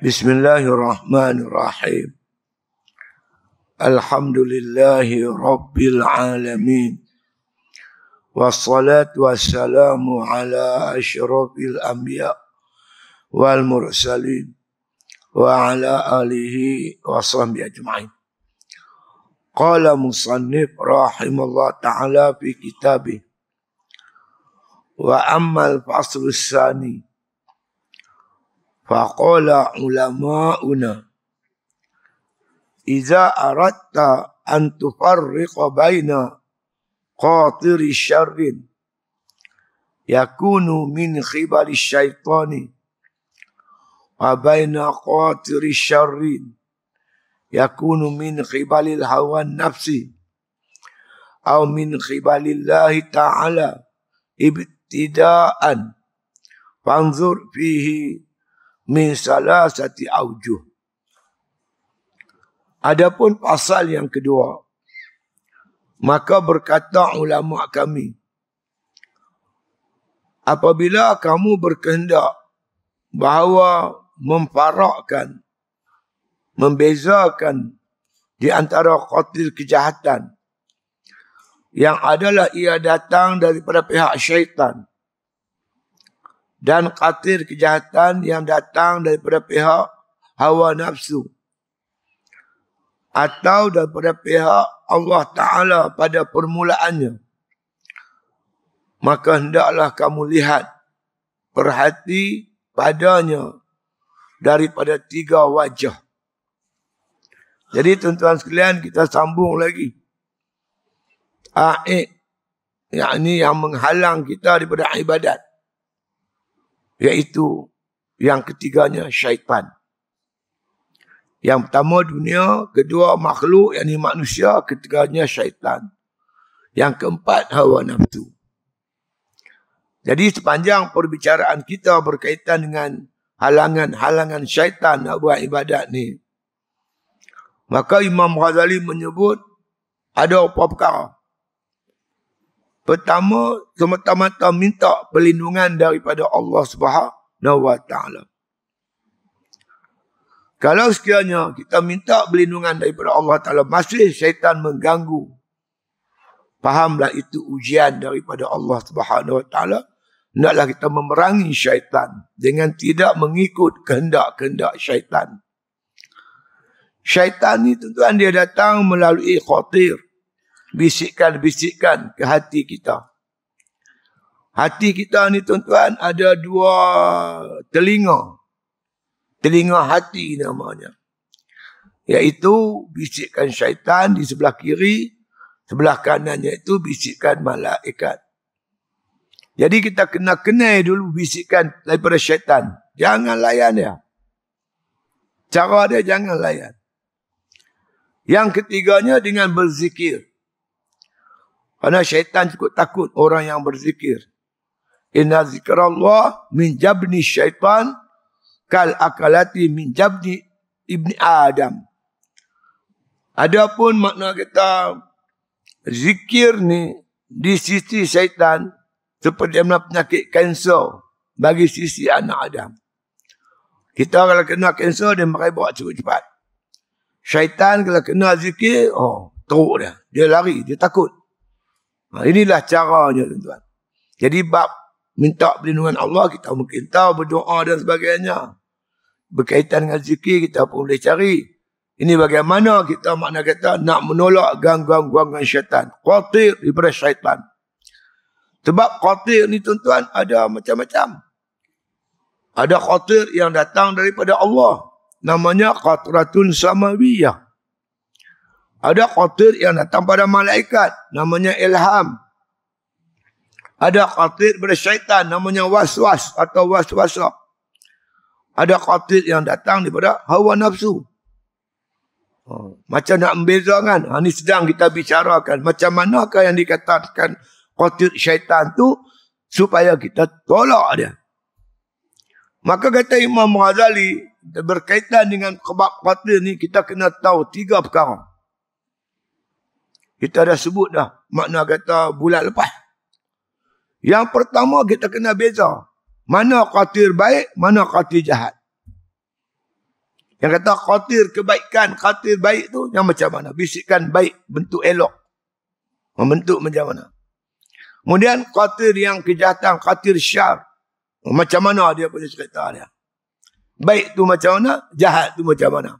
بسم الله الرحمن الرحيم الحمد لله رب العالمين والصلاة والسلام على أشرف الأنبياء والمرسلين وعلى آله وصحبه أجمعين قال مصنف رحمه الله تعالى في كتابه وأما الفصل الثاني فقال علماؤنا إذا أردت أن تفرق بين قاطر الشر يكون من قبل الشيطان وبين قاطر الشر يكون من قبل الهوى النفسي أو من قبل الله تعالى ابتداء فانظر فيه min salasati aujuh. Adapun pasal yang kedua, maka berkata ulama kami, apabila kamu berkehendak bahawa memparakkan, membezakan di antara qatil kejahatan yang adalah ia datang daripada pihak syaitan dan khatir kejahatan yang datang daripada pihak hawa nafsu atau daripada pihak Allah Ta'ala pada permulaannya. Maka hendaklah kamu lihat, perhati padanya daripada tiga wajah. Jadi tuan-tuan sekalian kita sambung lagi. Aib, yang yang menghalang kita daripada ibadat iaitu yang ketiganya syaitan. Yang pertama dunia, kedua makhluk yang ini manusia, ketiganya syaitan. Yang keempat hawa nafsu. Jadi sepanjang perbicaraan kita berkaitan dengan halangan-halangan syaitan nak buat ibadat ni. Maka Imam Ghazali menyebut ada apa perkara. Pertama, semata-mata minta perlindungan daripada Allah Subhanahu wa taala. Kalau sekiannya kita minta perlindungan daripada Allah taala, masih syaitan mengganggu. Fahamlah itu ujian daripada Allah Subhanahu wa taala. Hendaklah kita memerangi syaitan dengan tidak mengikut kehendak-kehendak syaitan. Syaitan ni tuan-tuan dia datang melalui khatir bisikan-bisikan ke hati kita. Hati kita ni tuan-tuan ada dua telinga. Telinga hati namanya. Iaitu bisikan syaitan di sebelah kiri. Sebelah kanannya itu bisikan malaikat. Jadi kita kena kena dulu bisikan daripada syaitan. Jangan layan dia. Cara dia jangan layan. Yang ketiganya dengan berzikir. Karena syaitan cukup takut orang yang berzikir. Inna zikrallah min jabni syaitan kal akalati min jabni ibni Adam. Adapun makna kita zikir ni di sisi syaitan seperti mana penyakit kanser bagi sisi anak Adam. Kita kalau kena kanser dia makan buat cepat-cepat. Syaitan kalau kena zikir, oh teruk dia. Dia lari, dia takut. Ha, inilah caranya tuan-tuan. Jadi bab minta perlindungan Allah kita mungkin tahu berdoa dan sebagainya. Berkaitan dengan zikir kita pun boleh cari. Ini bagaimana kita makna kata nak menolak gangguan-gangguan syaitan. Qatir daripada syaitan. Sebab qatir ni tuan-tuan ada macam-macam. Ada khatir yang datang daripada Allah. Namanya khatratun samawiyah. Ada khatir yang datang pada malaikat. Namanya ilham. Ada khatir pada syaitan. Namanya was-was atau was-wasa. Ada khatir yang datang daripada hawa nafsu. Ha, macam nak membezakan. Ha, ini sedang kita bicarakan. Macam manakah yang dikatakan khatir syaitan tu supaya kita tolak dia. Maka kata Imam Ghazali berkaitan dengan kebab khatir ni kita kena tahu tiga perkara. Kita dah sebut dah makna kata bulat lepas. Yang pertama kita kena beza. Mana khatir baik, mana khatir jahat. Yang kata khatir kebaikan, khatir baik tu yang macam mana? Bisikan baik, bentuk elok. Membentuk macam mana? Kemudian khatir yang kejahatan, khatir syar. Macam mana dia punya cerita dia? Baik tu macam mana? Jahat tu macam mana?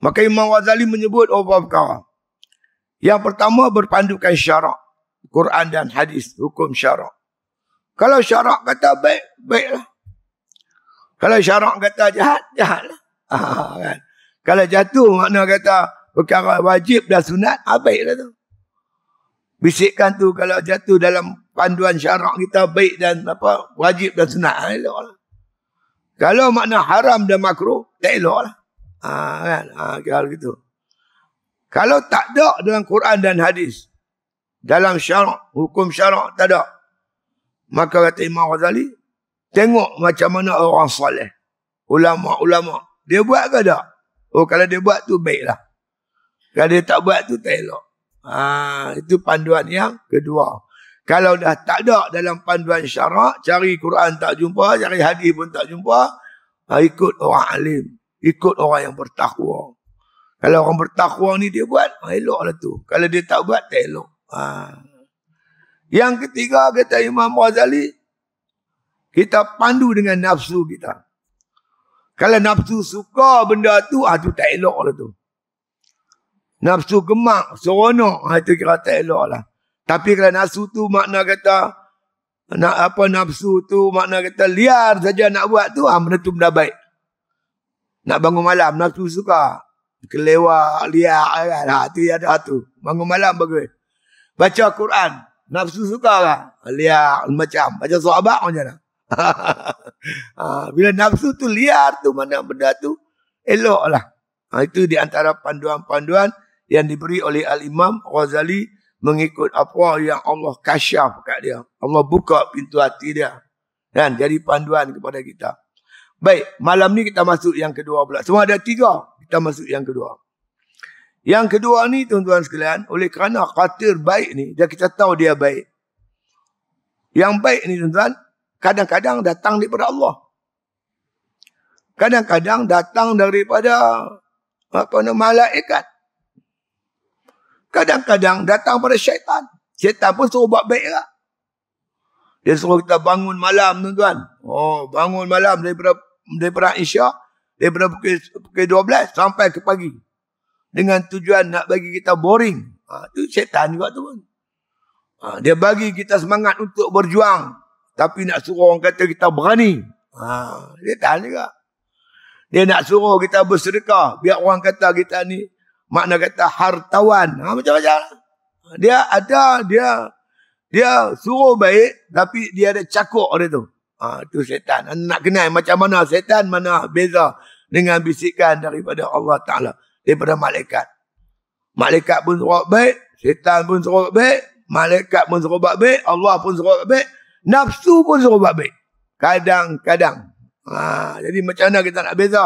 Maka Imam Wazali menyebut beberapa oh, perkara. Yang pertama berpandukan syarak. Quran dan hadis. Hukum syarak. Kalau syarak kata baik, baiklah. Kalau syarak kata jahat, jahatlah. Ha, kan? Kalau jatuh makna kata perkara wajib dan sunat, ha, baiklah tu. Bisikkan tu kalau jatuh dalam panduan syarak kita baik dan apa wajib dan sunat, ha, lah. Kalau makna haram dan makruh, tak eloklah. Ha, kan? Ha, kalau gitu. Kalau tak ada dalam Quran dan hadis. Dalam syarak, hukum syarak tak ada. Maka kata Imam Ghazali, tengok macam mana orang salih. Ulama-ulama. Dia buat ke tak? Oh kalau dia buat tu baiklah. Kalau dia tak buat tu tak elok. Ha, itu panduan yang kedua. Kalau dah tak ada dalam panduan syarak, cari Quran tak jumpa, cari hadis pun tak jumpa, ha, ikut orang alim. Ikut orang yang bertakwa. Kalau orang bertakwa ni dia buat, ah, elok lah tu. Kalau dia tak buat, tak elok. Ha. Yang ketiga, kata Imam Ghazali, kita pandu dengan nafsu kita. Kalau nafsu suka benda tu, ha, tu tak elok lah tu. Nafsu gemak, seronok, ha, tu kira tak elok lah. Tapi kalau nafsu tu makna kata, nak apa nafsu tu makna kata liar saja nak buat tu ha, benda tu benda baik nak bangun malam nafsu suka kelewat liat kan hati ada satu bangun malam bagai baca Quran nafsu suka lah, liat macam baca sahabat macam mana ah, bila nafsu tu liar tu mana benda tu elok lah ha, itu di antara panduan-panduan yang diberi oleh Al-Imam Ghazali mengikut apa yang Allah kasyaf kat dia Allah buka pintu hati dia dan jadi panduan kepada kita baik malam ni kita masuk yang kedua pula semua ada tiga kita masuk yang kedua. Yang kedua ni tuan-tuan sekalian, oleh kerana khatir baik ni, dia kita tahu dia baik. Yang baik ni tuan-tuan, kadang-kadang datang daripada Allah. Kadang-kadang datang daripada apa nama malaikat. Kadang-kadang datang pada syaitan. Syaitan pun suruh buat baik lah. Dia suruh kita bangun malam tuan-tuan. Oh, bangun malam daripada daripada isyak daripada pukul, pukul 12 sampai ke pagi dengan tujuan nak bagi kita boring ha, tu setan juga tu pun ha, dia bagi kita semangat untuk berjuang tapi nak suruh orang kata kita berani ha, setan juga dia nak suruh kita bersedekah biar orang kata kita ni makna kata hartawan Macam ha, macam-macam lah. dia ada dia dia suruh baik tapi dia ada cakuk dia tu Ha, ah, itu setan. Nak kenal macam mana setan mana beza dengan bisikan daripada Allah Ta'ala. Daripada malaikat. Malaikat pun serobak baik, setan pun serobak baik, malaikat pun serobak baik, Allah pun serobak baik, nafsu pun serobak baik. Kadang-kadang. Ha, jadi macam mana kita nak beza?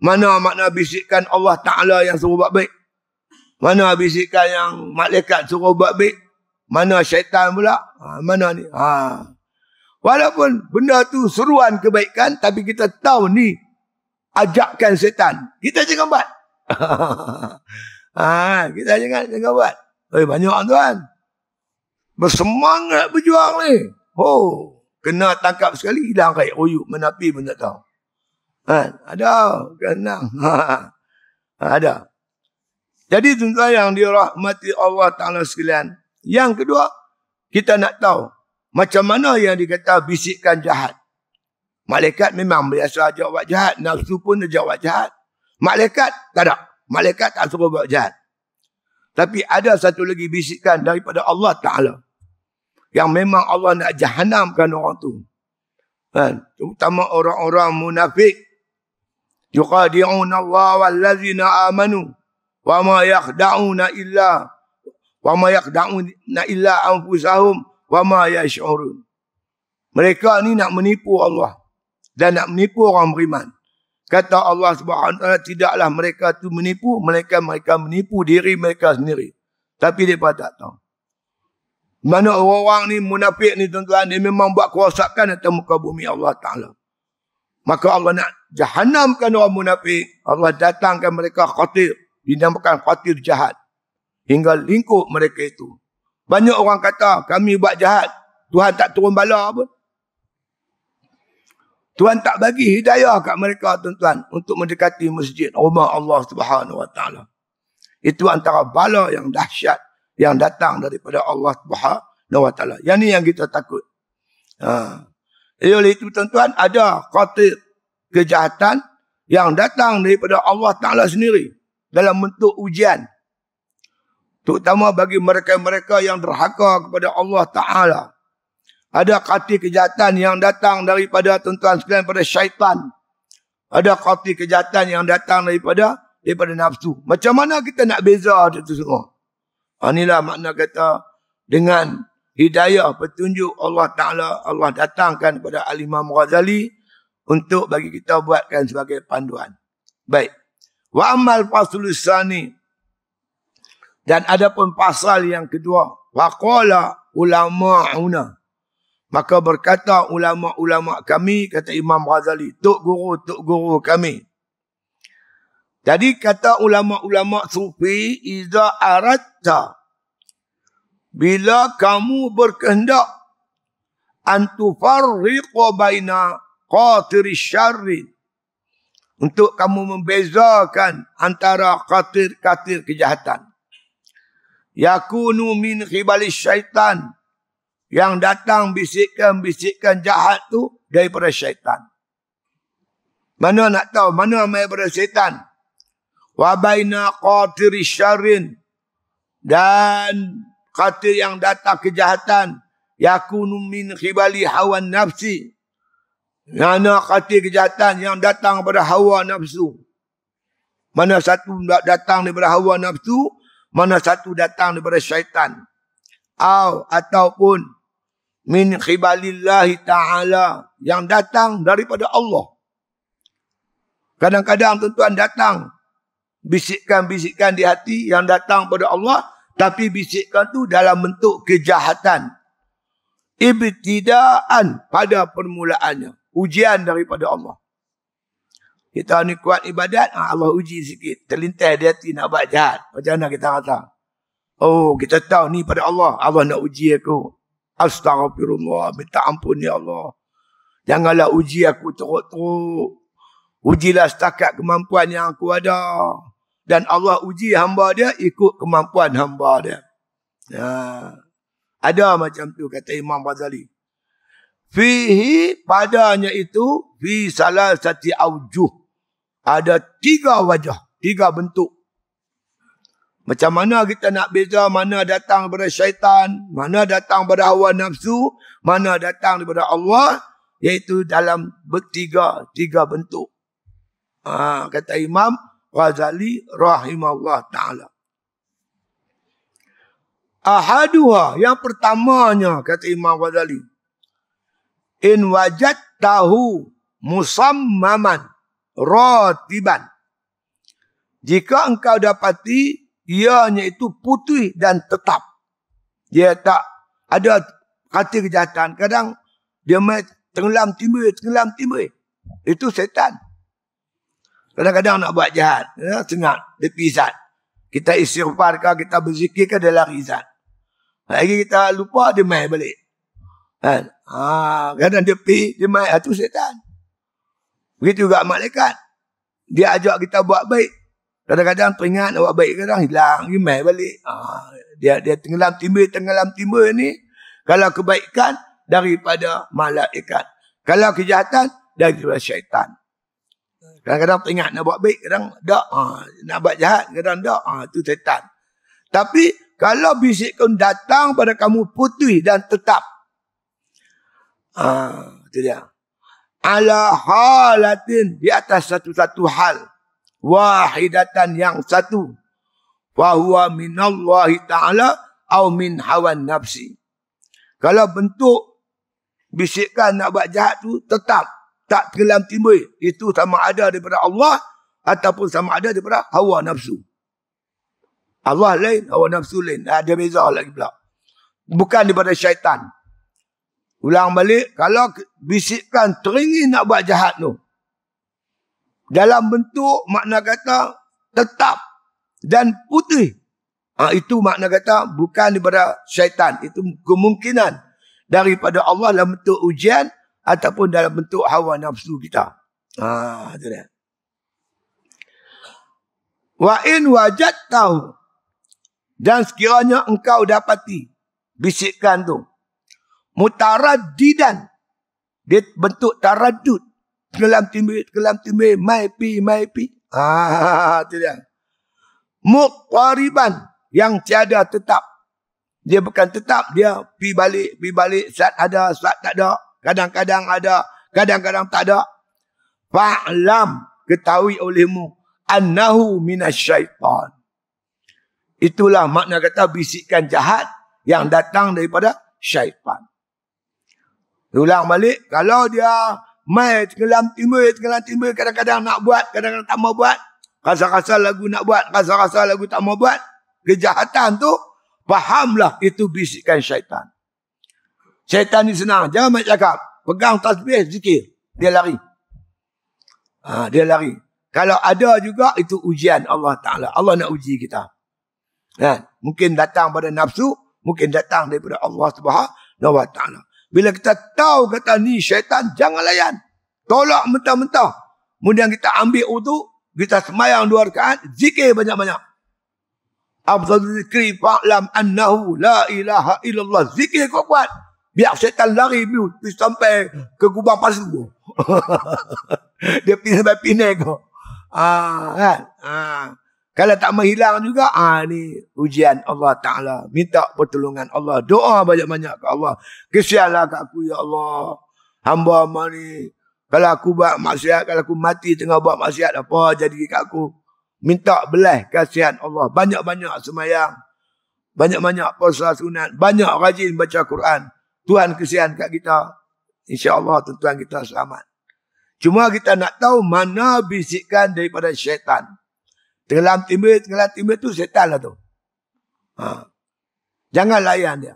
Mana makna bisikan Allah Ta'ala yang suruh buat baik? Mana bisikan yang malaikat suruh buat baik? Mana syaitan pula? Ha, mana ni? Haa. Walaupun benda tu seruan kebaikan tapi kita tahu ni ajakkan setan. Kita jangan buat. ha, kita jangan jangan buat. Oi eh, banyak tuan. Bersemangat berjuang ni. Oh, kena tangkap sekali hilang kait royuk menapi pun tak tahu. Ha, ada kena. Ha, ada. Jadi tuan-tuan yang dirahmati Allah Taala sekalian, yang kedua kita nak tahu macam mana yang dikata bisikan jahat? Malaikat memang biasa ajak buat jahat. Nafsu pun ajak buat jahat. Malaikat tak ada. Malaikat tak suruh buat jahat. Tapi ada satu lagi bisikan daripada Allah Ta'ala. Yang memang Allah nak jahanamkan orang tu. Kan? Terutama orang-orang munafik. Yukadi'un Allah wal-lazina amanu. Wa ma yakda'una illa. Wa ma yakda'una illa anfusahum wa ma yash'urun. Mereka ni nak menipu Allah dan nak menipu orang beriman. Kata Allah Subhanahu taala tidaklah mereka tu menipu, mereka mereka menipu diri mereka sendiri. Tapi depa tak tahu. Mana orang-orang ni munafik ni tuan-tuan, dia memang buat kerosakan atas muka bumi Allah Taala. Maka Allah nak jahanamkan orang munafik, Allah datangkan mereka khatir, dinamakan khatir jahat hingga lingkup mereka itu banyak orang kata kami buat jahat. Tuhan tak turun bala pun. Tuhan tak bagi hidayah kat mereka tuan-tuan untuk mendekati masjid rumah Allah Subhanahu Wa Taala. Itu antara bala yang dahsyat yang datang daripada Allah Subhanahu Wa Taala. Yang ni yang kita takut. Ha. oleh itu tuan-tuan ada khatir kejahatan yang datang daripada Allah Taala sendiri dalam bentuk ujian Terutama bagi mereka-mereka yang derhaka kepada Allah Ta'ala. Ada kati kejahatan yang datang daripada tuan-tuan sekalian pada syaitan. Ada kati kejahatan yang datang daripada daripada nafsu. Macam mana kita nak beza itu semua? Ha, inilah makna kata dengan hidayah petunjuk Allah Ta'ala Allah datangkan kepada Al-Imam Ghazali untuk bagi kita buatkan sebagai panduan. Baik. Wa amal fasulus dan ada pun pasal yang kedua. Waqala ulama'una. Maka berkata ulama-ulama kami, kata Imam Ghazali, Tok Guru, Tok Guru kami. Jadi kata ulama-ulama sufi, Iza aratta, bila kamu berkehendak, antufarriqa baina qatir syarri, untuk kamu membezakan antara katir-katir kejahatan yakunu min khibali syaitan yang datang bisikan-bisikan jahat tu daripada syaitan mana nak tahu mana mai daripada syaitan wa baina qatiri syarrin dan kata yang datang kejahatan yakunu min khibali hawan nafsi mana kata kejahatan yang datang daripada hawa nafsu mana satu datang daripada hawa nafsu mana satu datang daripada syaitan au ataupun min khibalillahi taala yang datang daripada Allah kadang-kadang tuan-tuan datang bisikan-bisikan di hati yang datang pada Allah tapi bisikan tu dalam bentuk kejahatan ibtidaan pada permulaannya ujian daripada Allah kita ni kuat ibadat, ah, Allah uji sikit. Terlintas dia hati nak buat jahat. Macam mana kita kata? Oh, kita tahu ni pada Allah. Allah nak uji aku. Astagfirullah. Minta ampun ya Allah. Janganlah uji aku teruk-teruk. Ujilah setakat kemampuan yang aku ada. Dan Allah uji hamba dia ikut kemampuan hamba dia. Ya. Ada macam tu kata Imam Ghazali. Fihi padanya itu fi salah sati aujuh ada tiga wajah, tiga bentuk. Macam mana kita nak beza mana datang daripada syaitan, mana datang daripada hawa nafsu, mana datang daripada Allah, iaitu dalam bertiga, tiga bentuk. Ha, kata Imam Ghazali rahimahullah ta'ala. Ahaduha, yang pertamanya kata Imam Ghazali. In wajat tahu musammaman rotiban. Jika engkau dapati ianya itu putih dan tetap. Dia tak ada kata kejahatan. Kadang dia main tenggelam timbul, tenggelam timbul. Itu setan. Kadang-kadang nak buat jahat. Ya, senang. Dia pisat. Kita istighfar ke, kita berzikir ke, dia lari Lagi kita lupa, dia main balik. Kan? Ha, kadang dia pergi, dia main. Itu ah, setan. Begitu juga malaikat. Dia ajak kita buat baik. Kadang-kadang teringat nak buat baik kadang hilang, gimai balik. Ha, dia dia tenggelam timba tenggelam timba ni kalau kebaikan daripada malaikat. Kalau kejahatan daripada syaitan. Kadang-kadang teringat nak buat baik kadang tak ha, nak buat jahat kadang tak ha, tu syaitan. Tapi kalau bisikan datang pada kamu putih dan tetap. Ah, ha, itu dia ala halatin di atas satu-satu hal wahidatan yang satu bahwa min Allah taala atau min hawa nafsi kalau bentuk bisikan nak buat jahat tu tetap tak kelam timbul itu sama ada daripada Allah ataupun sama ada daripada hawa nafsu Allah lain hawa nafsu lain ada beza lagi pula bukan daripada syaitan Ulang balik. Kalau bisikan teringin nak buat jahat tu. Dalam bentuk makna kata tetap dan putih. Ha, itu makna kata bukan daripada syaitan. Itu kemungkinan daripada Allah dalam bentuk ujian ataupun dalam bentuk hawa nafsu kita. Ha, itu dia. Wa in wajad tahu dan sekiranya engkau dapati bisikkan tu mutaraddidan dia bentuk taradud kelam timbi kelam timbi mai pi mai pi ha tu dia muqariban yang tiada tetap dia bukan tetap dia pi balik pi balik saat ada saat tak ada kadang-kadang ada kadang-kadang tak ada fa'lam ketahui olehmu annahu minasyaitan itulah makna kata bisikan jahat yang datang daripada syaitan Ulang balik. Kalau dia main tenggelam timur, tenggelam timur. Kadang-kadang nak buat, kadang-kadang tak mau buat. Rasa-rasa lagu nak buat, rasa-rasa lagu tak mau buat. Kejahatan tu, fahamlah itu bisikan syaitan. Syaitan ni senang. Jangan main cakap. Pegang tasbih, zikir. Dia lari. Ha, dia lari. Kalau ada juga, itu ujian Allah Ta'ala. Allah nak uji kita. Ha, mungkin datang pada nafsu. Mungkin datang daripada Allah Subhanahu Wa Ta'ala. Bila kita tahu kata ni syaitan jangan layan. Tolak mentah-mentah. Kemudian kita ambil itu kita semayang dua rakaat, zikir banyak-banyak. Afdal zikri fa'lam annahu la ilaha illallah. Zikir kuat-kuat. Biar syaitan lari pergi sampai ke kubang pasir tu. Dia pergi sampai kau. Ah, kan? Ah. Kalau tak menghilang juga, ah ni ujian Allah Ta'ala. Minta pertolongan Allah. Doa banyak-banyak ke Allah. Kesianlah ke aku, Ya Allah. Hamba amal Kalau aku buat maksiat, kalau aku mati tengah buat maksiat, apa jadi ke aku? Minta belah kasihan Allah. Banyak-banyak semayang. Banyak-banyak puasa sunat. Banyak rajin baca Quran. Tuhan kesian kat kita. InsyaAllah tuan-tuan kita selamat. Cuma kita nak tahu mana bisikan daripada syaitan. Tenggelam timur tenggelam timur tu setan lah tu. Ha. Jangan layan dia.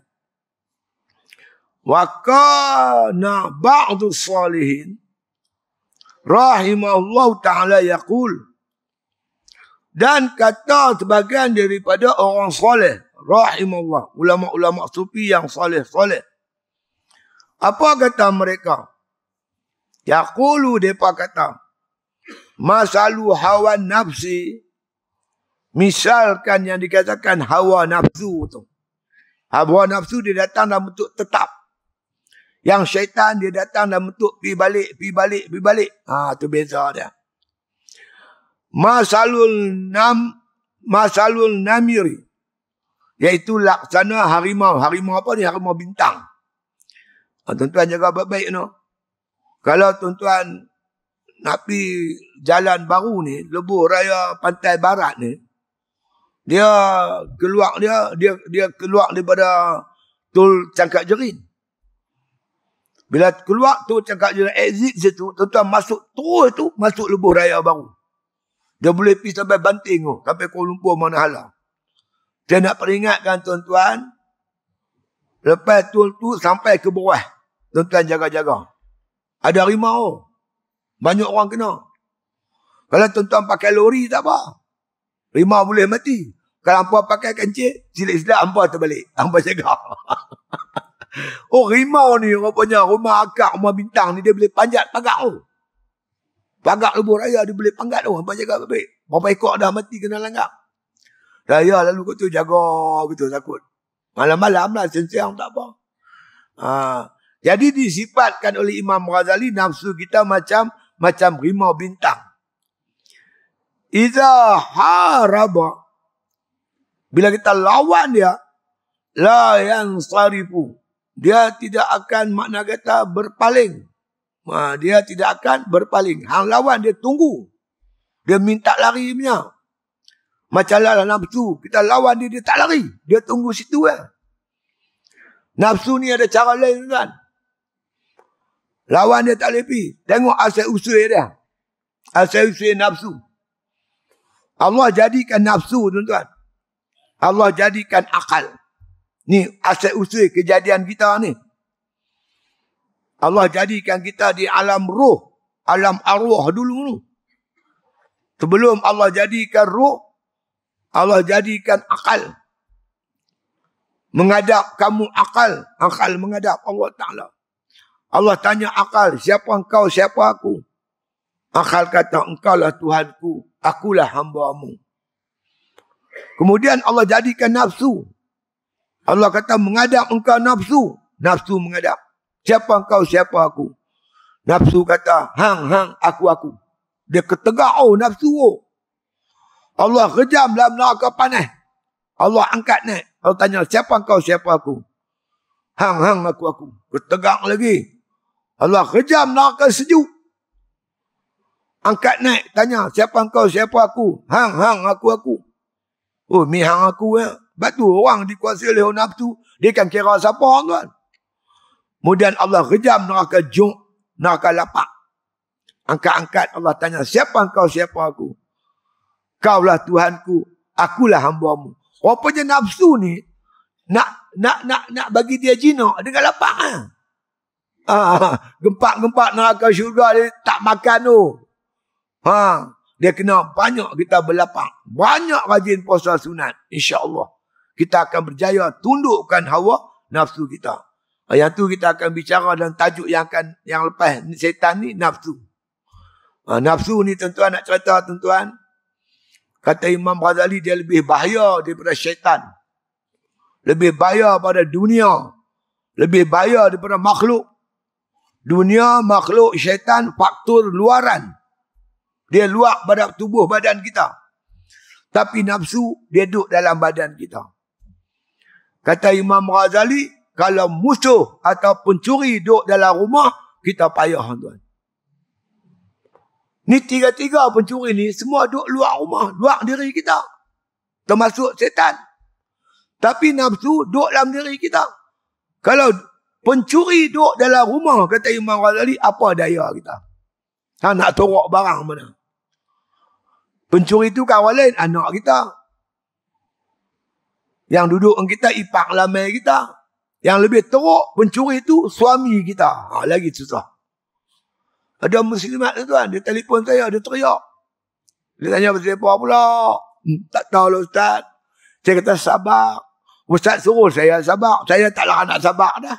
Wa kana ba'du salihin rahimahullahu ta'ala Yakul dan kata sebagian daripada orang soleh rahimahullah ulama-ulama sufi yang soleh-soleh apa kata mereka Yakulu depa kata masalu hawa nafsi Misalkan yang dikatakan hawa nafsu tu. Hawa nafsu dia datang dalam bentuk tetap. Yang syaitan dia datang dalam bentuk pi balik, pi balik, pi balik. Ha, tu beza dia. Masalul nam masalul namiri iaitu laksana harimau harimau apa ni harimau bintang ha, tuan-tuan jaga baik-baik no kalau tuan-tuan nak pi jalan baru ni lebuh raya pantai barat ni dia keluar dia dia dia keluar daripada tul cangkak jerin. Bila keluar tu cangkak jerin exit situ, tuan masuk terus tu masuk lubuh raya baru. Dia boleh pergi sampai banting tu, sampai Kuala Lumpur mana halau. Saya nak peringatkan tuan-tuan, lepas tu tu sampai ke bawah, tuan-tuan jaga-jaga. Ada rimau, banyak orang kena. Kalau tuan-tuan pakai lori tak apa, Rima boleh mati. Kalau hampa pakai kancil, silik-silik hampa terbalik. Hampa jaga. oh, rima ni rupanya rumah akak, rumah bintang ni dia boleh panjat pagak tu. Pagak lubur raya dia boleh panggat tu. Hampa jaga baik. Berapa ekor dah mati kena langgar. Raya lalu kot tu jaga gitu takut. Malam-malam lah, siang-siang tak apa. Ha. Jadi disifatkan oleh Imam Razali nafsu kita macam macam rima bintang. Iza haraba. Bila kita lawan dia. La yang saripu. Dia tidak akan makna kata berpaling. Ha, dia tidak akan berpaling. Hang lawan dia tunggu. Dia minta lari punya. Macam lah, lah nafsu. Kita lawan dia, dia tak lari. Dia tunggu situ ya. Nafsu ni ada cara lain kan. Lawan dia tak lebih. Tengok asal usul dia. Asal usul nafsu. Allah jadikan nafsu tuan-tuan. Allah jadikan akal. Ni asal usul kejadian kita ni. Allah jadikan kita di alam ruh. Alam arwah dulu tu. Sebelum Allah jadikan ruh. Allah jadikan akal. Mengadap kamu akal. Akal mengadap Allah Ta'ala. Allah tanya akal. Siapa engkau? Siapa aku? Siapa aku? Akal kata engkau lah Tuhan ku, Akulah hamba-Mu. Kemudian Allah jadikan nafsu. Allah kata mengadap engkau nafsu. Nafsu mengadap. Siapa engkau, siapa aku. Nafsu kata hang, hang, aku, aku. Dia ketegak oh nafsu oh. Allah kejam dalam neraka panas. Allah angkat naik. Allah tanya siapa engkau, siapa aku. Hang, hang, aku, aku. Ketegak lagi. Allah kejam neraka sejuk angkat naik tanya siapa engkau siapa aku hang hang aku aku oh mi hang aku ya eh. batu orang dikuasai oleh nafsu dia kan kira siapa orang tuan kemudian Allah rejam neraka jung neraka lapak angkat-angkat Allah tanya siapa engkau siapa aku kaulah tuhanku akulah hambamu rupanya nafsu ni nak nak nak nak bagi dia jinak dengan lapak eh. ah gempak-gempak neraka syurga dia tak makan tu Ha, dia kena banyak kita berlapak. Banyak rajin puasa sunat. InsyaAllah. Kita akan berjaya tundukkan hawa nafsu kita. Yang tu kita akan bicara dalam tajuk yang akan yang lepas setan ni nafsu. Ha, nafsu ni tuan-tuan nak cerita tuan-tuan. Kata Imam Ghazali dia lebih bahaya daripada syaitan. Lebih bahaya pada dunia. Lebih bahaya daripada makhluk. Dunia, makhluk, syaitan faktor luaran. Dia luak pada tubuh badan kita. Tapi nafsu dia duduk dalam badan kita. Kata Imam Razali, kalau musuh atau pencuri duduk dalam rumah, kita payah tuan. Ni tiga-tiga pencuri ni semua duduk luar rumah, luar diri kita. Termasuk setan. Tapi nafsu duduk dalam diri kita. Kalau pencuri duduk dalam rumah, kata Imam Razali, apa daya kita? Ha, nak torok barang mana? Pencuri tu kawan lain, anak kita. Yang duduk dengan kita, ipak lama kita. Yang lebih teruk, pencuri tu suami kita. Ha, lagi susah. Ada muslimat tu tuan, dia telefon saya, dia teriak. Dia tanya apa siapa pula. Hmm, tak tahu lah ustaz. Saya kata sabar. Ustaz suruh saya sabar. Saya taklah nak sabar dah.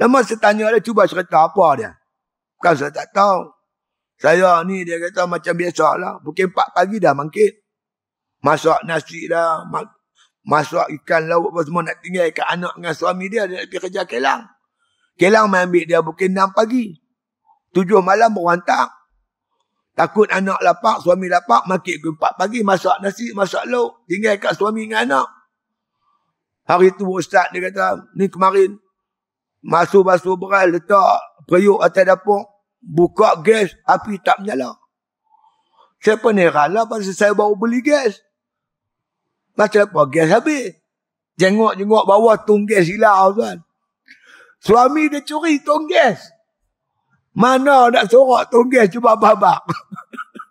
Lama saya tanya dia, cuba cerita apa dia. Bukan saya tak tahu. Saya ni dia kata macam biasa lah. Pukul 4 pagi dah mangkit. Masak nasi dah. Masak ikan laut apa semua nak tinggal ke anak dengan suami dia. Dia nak pergi kerja kelang. Kelang main ambil dia pukul 6 pagi. 7 malam baru hantar. Takut anak lapak suami lapak Makit ke 4 pagi masak nasi, masak laut. Tinggal ke suami dengan anak. Hari tu ustaz dia kata, ni kemarin. Masuk basuh beral letak periuk atas dapur. Buka gas, api tak menyala. Saya pun heranlah pasal saya baru beli gas. Macam apa? Gas habis. Jengok jengok bawah tong gas hilang tuan. Suami dia curi tong gas. Mana nak sorak tong gas cuba babak.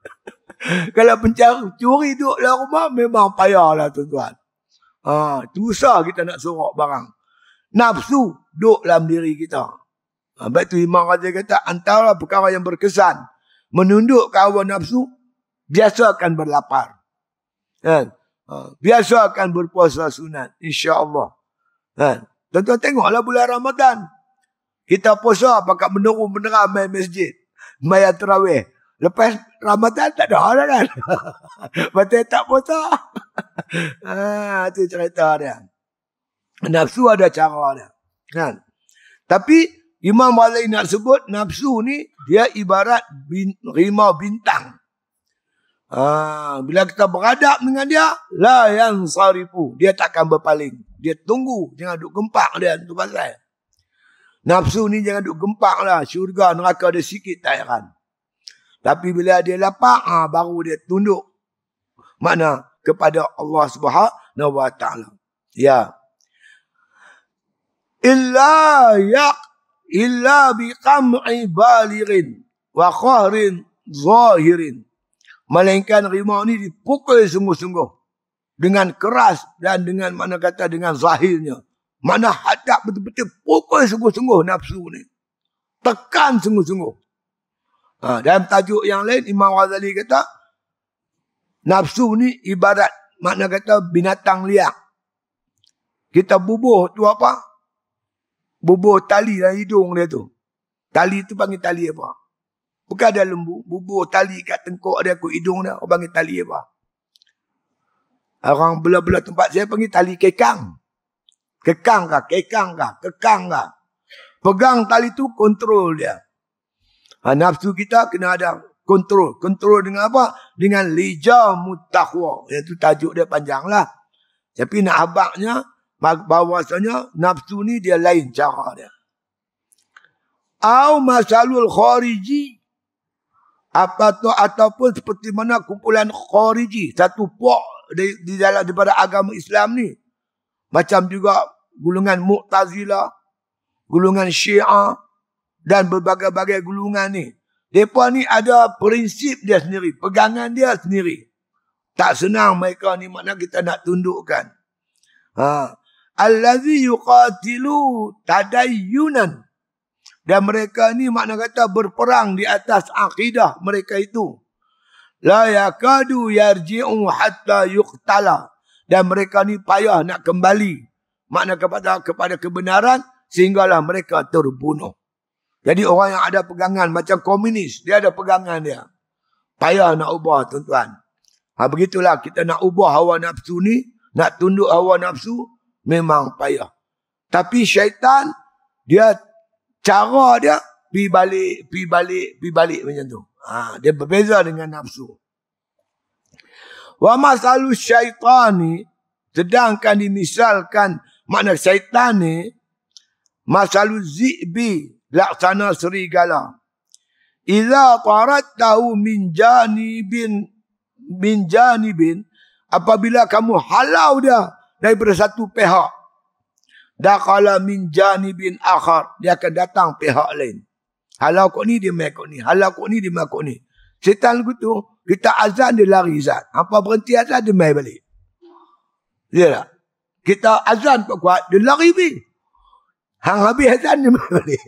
Kalau pencari curi duduk dalam rumah memang payahlah tuan-tuan. Ah, susah kita nak sorak barang. Nafsu duduk dalam diri kita. Sebab tu Imam Raja kata, antara perkara yang berkesan, Menunduk hawa nafsu, biasa akan berlapar. Kan? Ha, akan berpuasa sunat, insyaAllah. Kan? Tuan-tuan tengoklah bulan Ramadan. Kita puasa pakat menurun benera main masjid. Maya terawih. Lepas Ramadan tak ada orang, kan. Mata tak puasa. ah, itu ha, cerita dia. Nafsu ada cara dia. Kan? Tapi Imam Malik nak sebut nafsu ni dia ibarat bin, rimau bintang. Ha, bila kita beradab dengan dia, la yang saripu. Dia takkan berpaling. Dia tunggu. Jangan duduk gempak dia. Itu pasal. Nafsu ni jangan duduk gempak lah. Syurga neraka dia sikit tak heran. Tapi bila dia lapar, ha, baru dia tunduk. Mana? Kepada Allah subhanahu wa Ya. Illa yak illa bi qam'i balirin wa khahrin zahirin. Melainkan rimau ni dipukul sungguh-sungguh. Dengan keras dan dengan mana kata dengan zahirnya. Mana hadap betul-betul pukul sungguh-sungguh nafsu ni. Tekan sungguh-sungguh. Ha, dalam tajuk yang lain Imam Ghazali kata. Nafsu ni ibarat mana kata binatang liar. Kita bubuh tu apa? bubur tali dalam hidung dia tu. Tali tu panggil tali apa? Bukan ada lembu, bubur tali kat tengkuk dia aku hidung dia, orang panggil tali apa? Orang belah-belah tempat saya panggil tali kekang. Kekang kah? Kekang kah? Kekang kah? Pegang tali tu kontrol dia. Ha, nafsu kita kena ada kontrol. Kontrol dengan apa? Dengan lijah mutakwa. Itu tajuk dia panjang lah. Tapi nak abaknya, bahwasanya nafsu ni dia lain cara dia. Au masalul khariji apa tu ataupun seperti mana kumpulan khariji satu puak di, di dalam daripada agama Islam ni macam juga gulungan Mu'tazilah, gulungan Syiah dan berbagai-bagai gulungan ni. Depa ni ada prinsip dia sendiri, pegangan dia sendiri. Tak senang mereka ni makna kita nak tundukkan. Ha, Allazi yuqatilu tadayyunan. Dan mereka ni makna kata berperang di atas akidah mereka itu. La yakadu yarji'u hatta yuqtala. Dan mereka ni payah nak kembali. Makna kepada kepada kebenaran sehinggalah mereka terbunuh. Jadi orang yang ada pegangan macam komunis, dia ada pegangan dia. Payah nak ubah tuan-tuan. Ha, begitulah kita nak ubah hawa nafsu ni, nak tunduk hawa nafsu, memang payah. Tapi syaitan dia cara dia pi balik, pi balik, pi balik macam tu. Ha, dia berbeza dengan nafsu. Wa masalu syaitan ni sedangkan dimisalkan makna syaitan ni masalu zibi laksana serigala. Iza tarat tahu min janibin min janibin apabila kamu halau dia daripada satu pihak. Dakala min janibin akhar. Dia akan datang pihak lain. Halau kot ni, dia main ni. Halau kot ni, dia main ni. Setan lagu tu, kita azan, dia lari zat. Apa berhenti azan, dia main balik. Ya tak? Kita azan kuat-kuat, dia lari balik. Hang habis azan, dia main balik.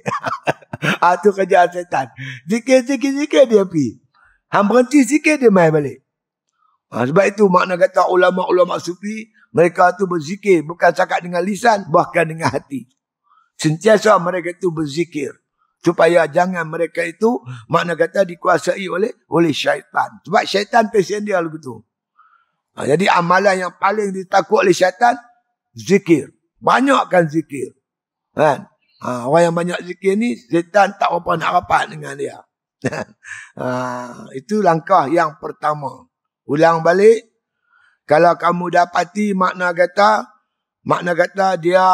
Itu ah, ha, kerja setan. Sikit-sikit-sikit dia pergi. Hang berhenti sikit, dia main balik. Ha, sebab itu makna kata ulama-ulama sufi, mereka itu berzikir bukan cakap dengan lisan bahkan dengan hati. Sentiasa mereka itu berzikir supaya jangan mereka itu makna kata dikuasai oleh oleh syaitan. Sebab syaitan pesen dia lagu tu. Ha, jadi amalan yang paling ditakut oleh syaitan zikir. Banyakkan zikir. Kan? Ha, orang yang banyak zikir ni syaitan tak apa nak rapat dengan dia. ha, itu langkah yang pertama. Ulang balik kalau kamu dapati makna kata makna kata dia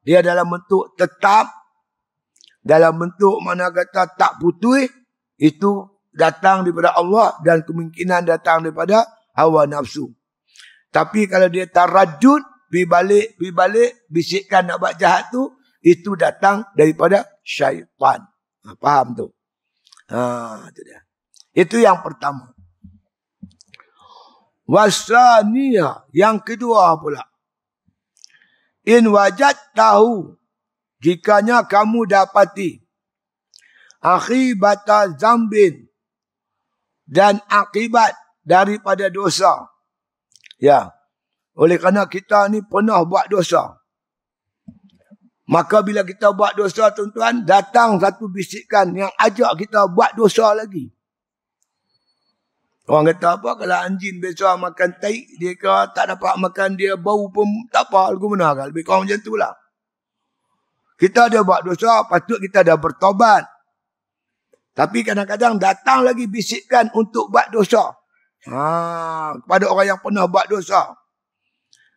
dia dalam bentuk tetap dalam bentuk makna kata tak putus itu datang daripada Allah dan kemungkinan datang daripada hawa nafsu tapi kalau dia tarajud pi balik pi balik bisikkan nak buat jahat tu itu datang daripada syaitan. Ha, faham tu? Ha, itu dia. Itu yang pertama. Wasania yang kedua pula. In wajat tahu jikanya kamu dapati akibat zambin dan akibat daripada dosa. Ya. Oleh karena kita ni pernah buat dosa. Maka bila kita buat dosa tuan-tuan, datang satu bisikan yang ajak kita buat dosa lagi. Orang kata apa kalau anjing besar makan taik dia ke tak dapat makan dia bau pun tak apa aku mana kan lebih kurang macam itulah. Kita ada buat dosa patut kita dah bertobat. Tapi kadang-kadang datang lagi bisikan untuk buat dosa. Ha, kepada orang yang pernah buat dosa.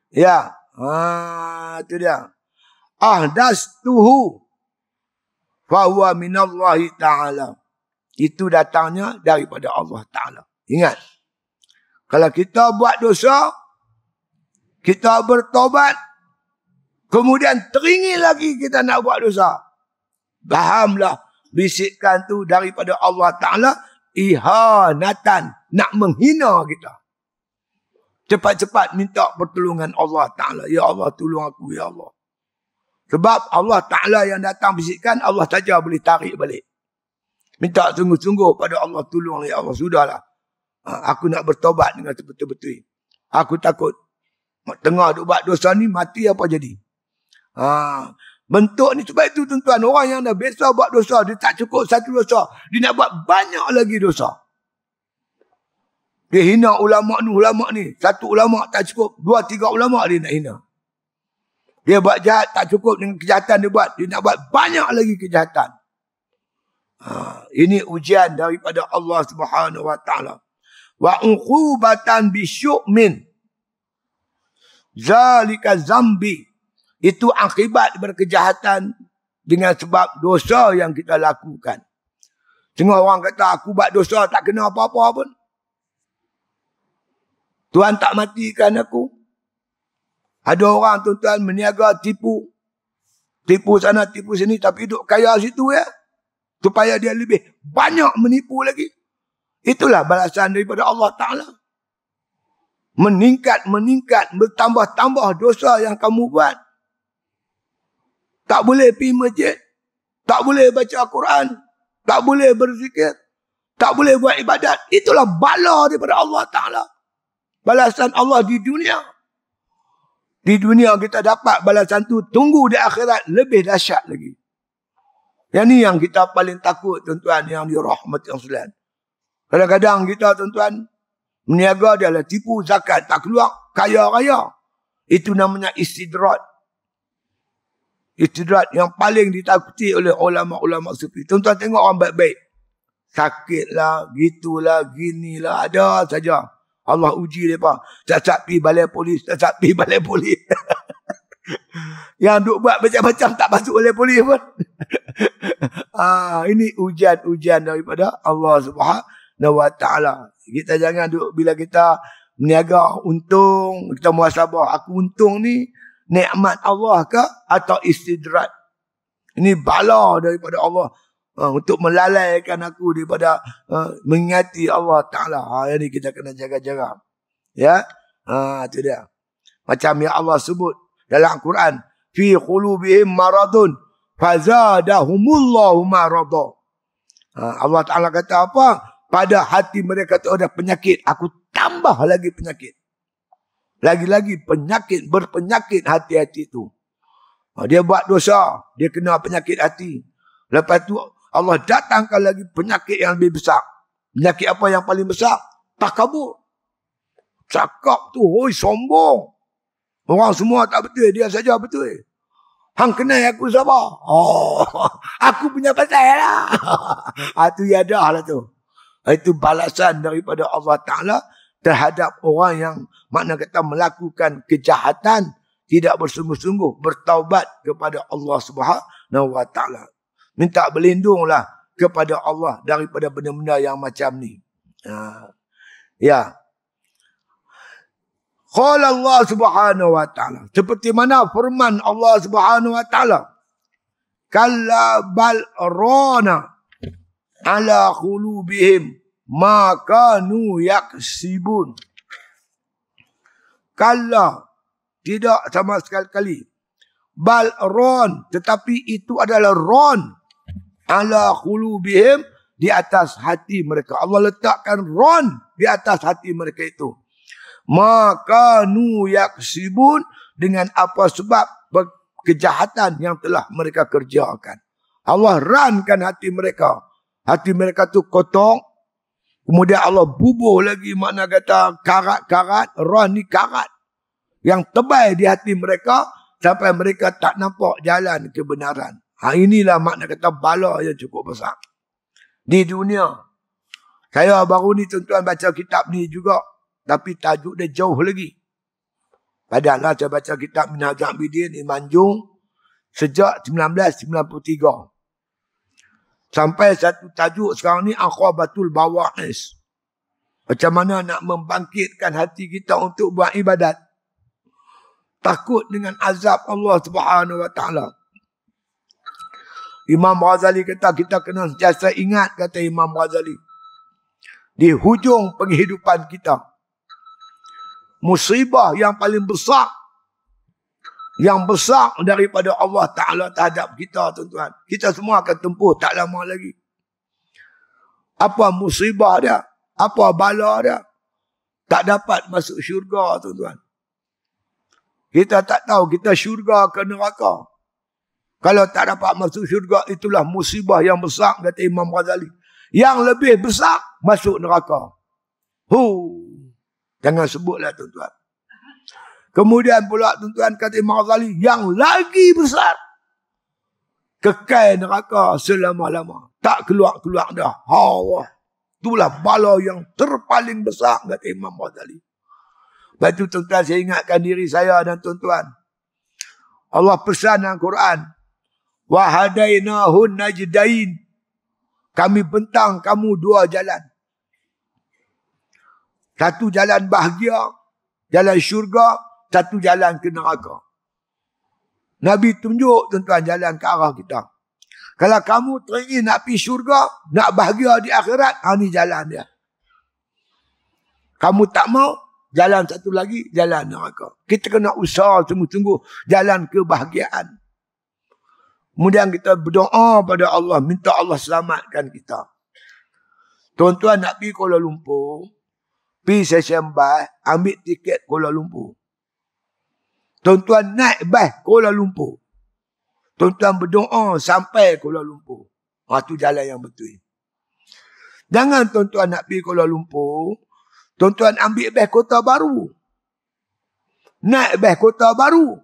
Ya. Ha, itu dia. Ah dastuhu fa huwa minallahi ta'ala. Itu datangnya daripada Allah Ta'ala. Ingat. Kalau kita buat dosa, kita bertobat, kemudian teringin lagi kita nak buat dosa. Fahamlah bisikan tu daripada Allah Ta'ala ihanatan nak menghina kita. Cepat-cepat minta pertolongan Allah Ta'ala. Ya Allah tolong aku ya Allah. Sebab Allah Ta'ala yang datang bisikan Allah saja boleh tarik balik. Minta sungguh-sungguh pada Allah tolong ya Allah. Sudahlah. Ah, aku nak bertobat dengan betul-betul. Aku takut tengah duk buat dosa ni mati apa jadi. Ha, bentuk ni sebab itu tuan-tuan orang yang dah biasa buat dosa dia tak cukup satu dosa. Dia nak buat banyak lagi dosa. Dia hina ulama ni, ulama ni. Satu ulama tak cukup. Dua, tiga ulama dia nak hina. Dia buat jahat tak cukup dengan kejahatan dia buat. Dia nak buat banyak lagi kejahatan. Ha, ini ujian daripada Allah Subhanahu Wa wa uqubatan bisyumin zalika zambi itu akibat berkejahatan dengan sebab dosa yang kita lakukan tengah orang kata aku buat dosa tak kena apa-apa pun Tuhan tak matikan aku ada orang tuan-tuan meniaga tipu tipu sana tipu sini tapi hidup kaya situ ya supaya dia lebih banyak menipu lagi Itulah balasan daripada Allah Ta'ala. Meningkat, meningkat, bertambah-tambah dosa yang kamu buat. Tak boleh pergi masjid. Tak boleh baca Al-Quran. Tak boleh berzikir. Tak boleh buat ibadat. Itulah bala daripada Allah Ta'ala. Balasan Allah di dunia. Di dunia kita dapat balasan tu. Tunggu di akhirat lebih dahsyat lagi. Yang ni yang kita paling takut tuan-tuan yang dirahmati Allah. Kadang-kadang kita tuan-tuan meniaga dia lah tipu zakat tak keluar kaya raya. Itu namanya istidrat. Istidrat yang paling ditakuti oleh ulama-ulama sufi. Tuan-tuan tengok orang baik-baik. Sakitlah, gitulah, ginilah ada saja. Allah uji depa. Cacat pi balai polis, cacat pi balai polis. yang duk buat macam-macam tak masuk oleh polis pun. ah, ini ujian-ujian daripada Allah Subhanahu subhanahu wa taala kita jangan duk bila kita meniaga untung kita muhasabah aku untung ni nikmat Allah ke atau istidrat ini bala daripada Allah uh, untuk melalaikan aku daripada uh, mengingati Allah taala ha ini kita kena jaga-jaga ya ha itu dia macam yang Allah sebut dalam Quran fi qulubihim maradun fazadahumullahu maradun ha, Allah Ta'ala kata apa? pada hati mereka tu ada oh, penyakit. Aku tambah lagi penyakit. Lagi-lagi penyakit, berpenyakit hati-hati tu. Ah, dia buat dosa, dia kena penyakit hati. Lepas tu Allah datangkan lagi penyakit yang lebih besar. Penyakit apa yang paling besar? Takabur. Cakap tu, oi sombong. Orang semua tak betul, dia saja betul. Hang kena aku siapa? Oh, aku punya pasal lah. Itu ah, ha, dah lah tu. Itu balasan daripada Allah Ta'ala terhadap orang yang makna kata melakukan kejahatan tidak bersungguh-sungguh bertaubat kepada Allah Subhanahu Wa Ta'ala. Minta berlindunglah kepada Allah daripada benda-benda yang macam ni. Ha. Ya. Qala Allah Subhanahu Wa Ta'ala. Seperti mana firman Allah Subhanahu Wa Ta'ala? Kalla rana ala qulubihim maka nu yak sibun. Kala tidak sama sekali. Bal ron tetapi itu adalah ron ala kulubihim di atas hati mereka. Allah letakkan ron di atas hati mereka itu. Maka nu yak sibun dengan apa sebab kejahatan yang telah mereka kerjakan. Allah rankan hati mereka. Hati mereka tu kotong. Kemudian Allah bubuh lagi makna kata karat-karat, roh ni karat. Yang tebal di hati mereka sampai mereka tak nampak jalan kebenaran. Ha, inilah makna kata bala yang cukup besar. Di dunia. Saya baru ni tuan-tuan baca kitab ni juga. Tapi tajuk dia jauh lagi. Padahal lah saya baca kitab Minah Zahmidin, di Jung. Sejak 1993 sampai satu tajuk sekarang ni akhwabatul bawa'is. Macam mana nak membangkitkan hati kita untuk buat ibadat. Takut dengan azab Allah Subhanahu Wa Taala. Imam Ghazali kata kita kena sentiasa ingat kata Imam Ghazali. Di hujung penghidupan kita. Musibah yang paling besar yang besar daripada Allah Ta'ala terhadap kita tuan-tuan. Kita semua akan tempuh tak lama lagi. Apa musibah dia? Apa bala dia? Tak dapat masuk syurga tuan-tuan. Kita tak tahu kita syurga ke neraka. Kalau tak dapat masuk syurga itulah musibah yang besar kata Imam Ghazali. Yang lebih besar masuk neraka. Hu. Jangan sebutlah tuan-tuan. Kemudian pula tuan-tuan kata Imam Ghazali yang lagi besar. Kekal neraka selama-lama. Tak keluar-keluar dah. Hawa. Itulah bala yang terpaling besar kata Imam Ghazali. Lepas itu tuan-tuan saya ingatkan diri saya dan tuan-tuan. Allah pesan dalam Quran. Wahadayna hun najdain. Kami bentang kamu dua jalan. Satu jalan bahagia. Jalan syurga satu jalan ke neraka. Nabi tunjuk tuan-tuan jalan ke arah kita. Kalau kamu teringin nak pergi syurga, nak bahagia di akhirat, ha, ini jalan dia. Kamu tak mau, jalan satu lagi, jalan neraka. Kita kena usaha tunggu-tunggu jalan kebahagiaan. Kemudian kita berdoa pada Allah, minta Allah selamatkan kita. Tuan-tuan nak pergi Kuala Lumpur, pergi Sesembah, ambil tiket Kuala Lumpur. Tuan-tuan naik bas Kuala Lumpur. Tuan-tuan berdoa sampai Kuala Lumpur. Itu ah, jalan yang betul. Jangan tuan-tuan nak pergi Kuala Lumpur. Tuan-tuan ambil bas kota baru. Naik bas kota baru.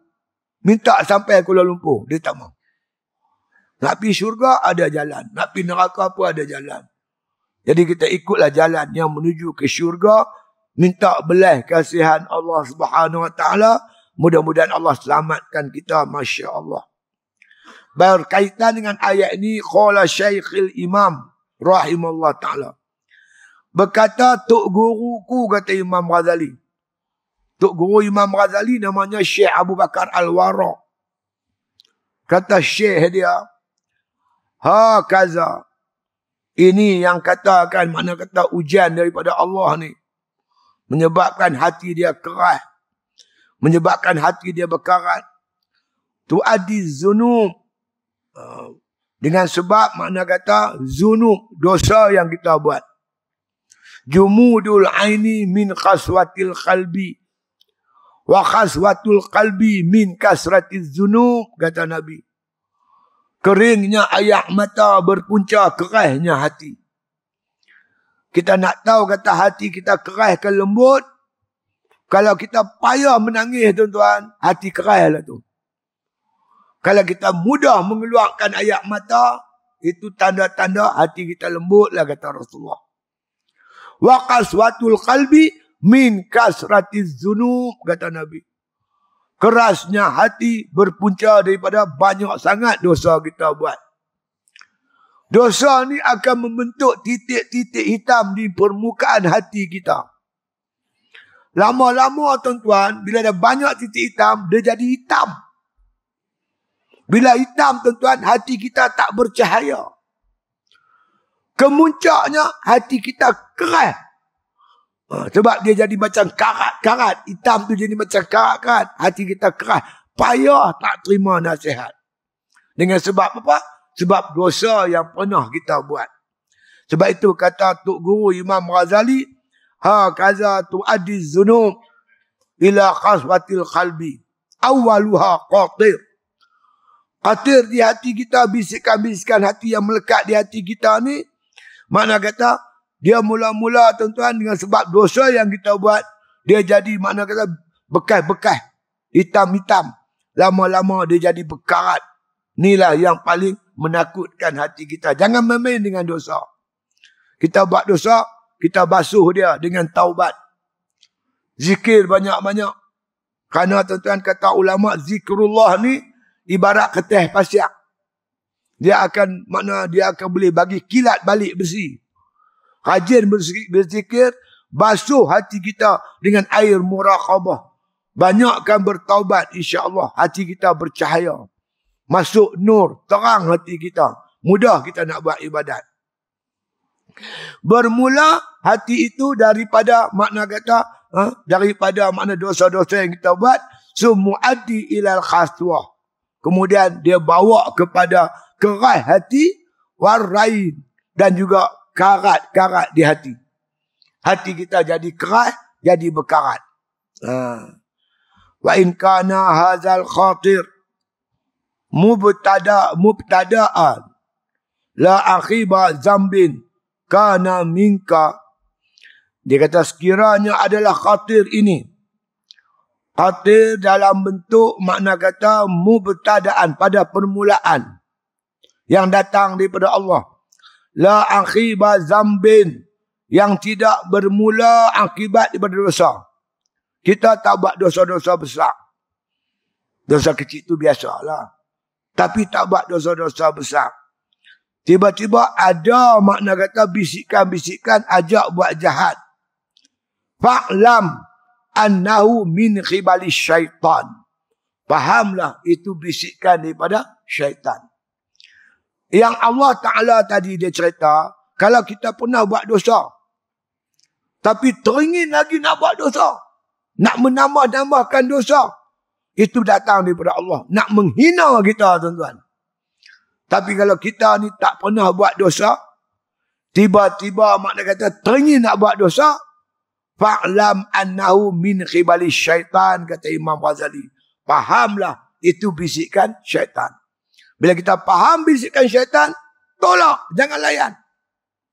Minta sampai Kuala Lumpur. Dia tak mahu. Nak pergi syurga ada jalan. Nak pergi neraka pun ada jalan. Jadi kita ikutlah jalan yang menuju ke syurga. Minta belah kasihan Allah Subhanahu Wa Taala. Mudah-mudahan Allah selamatkan kita. Masya Allah. Berkaitan dengan ayat ini. Kuala Syekhil Imam. Rahimullah Ta'ala. Berkata Tok ku kata Imam Ghazali. Tok Guru Imam Ghazali namanya Syekh Abu Bakar Al-Wara. Kata Syekh dia. Ha kaza. Ini yang katakan mana kata ujian daripada Allah ni. Menyebabkan hati dia keras menyebabkan hati dia berkarat tu adiz zunub ah, dengan sebab makna kata zunub dosa yang kita buat jumudul aini min khaswatil qalbi wa khaswatul qalbi min kasratiz zunub kata nabi keringnya ayah mata berpunca kerahnya hati kita nak tahu kata hati kita kerah ke lembut kalau kita payah menangis tuan-tuan, hati kerai tu. Kalau kita mudah mengeluarkan ayat mata, itu tanda-tanda hati kita lembut lah kata Rasulullah. Wa kaswatul kalbi min kasrati zunub kata Nabi. Kerasnya hati berpunca daripada banyak sangat dosa kita buat. Dosa ni akan membentuk titik-titik hitam di permukaan hati kita. Lama-lama tuan-tuan, bila ada banyak titik hitam, dia jadi hitam. Bila hitam tuan-tuan, hati kita tak bercahaya. Kemuncaknya hati kita keras. Ha, sebab dia jadi macam karat-karat. Hitam tu jadi macam karat-karat. Hati kita keras. Payah tak terima nasihat. Dengan sebab apa? Sebab dosa yang pernah kita buat. Sebab itu kata Tok Guru Imam Razali, ha kaza tu adiz zunub ila khaswatil qalbi awwaluha qatir qatir di hati kita bisikan-bisikan hati yang melekat di hati kita ni mana kata dia mula-mula tuan-tuan dengan sebab dosa yang kita buat dia jadi mana kata bekas-bekas hitam-hitam lama-lama dia jadi berkarat inilah yang paling menakutkan hati kita jangan main-main dengan dosa kita buat dosa kita basuh dia dengan taubat. Zikir banyak-banyak. Kerana tuan-tuan kata ulama zikrullah ni ibarat keteh pasiak. Dia akan makna dia akan boleh bagi kilat balik besi. Rajin berzikir, basuh hati kita dengan air muraqabah. Banyakkan bertaubat insya-Allah hati kita bercahaya. Masuk nur, terang hati kita. Mudah kita nak buat ibadat. Bermula hati itu daripada makna kata ha? daripada makna dosa-dosa yang kita buat sumuati ilal khaswah. Kemudian dia bawa kepada kerah hati warain dan juga karat-karat di hati. Hati kita jadi kerah, jadi berkarat. Ha. Wa in kana hazal khatir mubtada mubtadaan la akhiba zambin kana minka. Dia kata sekiranya adalah khatir ini. Khatir dalam bentuk makna kata mubtadaan pada permulaan. Yang datang daripada Allah. La akhiba zambin. Yang tidak bermula akibat daripada dosa. Kita tak buat dosa-dosa besar. Dosa kecil itu biasalah. Tapi tak buat dosa-dosa besar. Tiba-tiba ada makna kata bisikan-bisikan ajak buat jahat. Fa'lam annahu min khibali syaitan. Fahamlah itu bisikan daripada syaitan. Yang Allah Ta'ala tadi dia cerita, kalau kita pernah buat dosa, tapi teringin lagi nak buat dosa, nak menambah-nambahkan dosa, itu datang daripada Allah. Nak menghina kita tuan-tuan. Tapi kalau kita ni tak pernah buat dosa, tiba-tiba makna kata teringin nak buat dosa, fa'lam annahu min khibali syaitan, kata Imam Ghazali. Fahamlah, itu bisikan syaitan. Bila kita faham bisikan syaitan, tolak, jangan layan.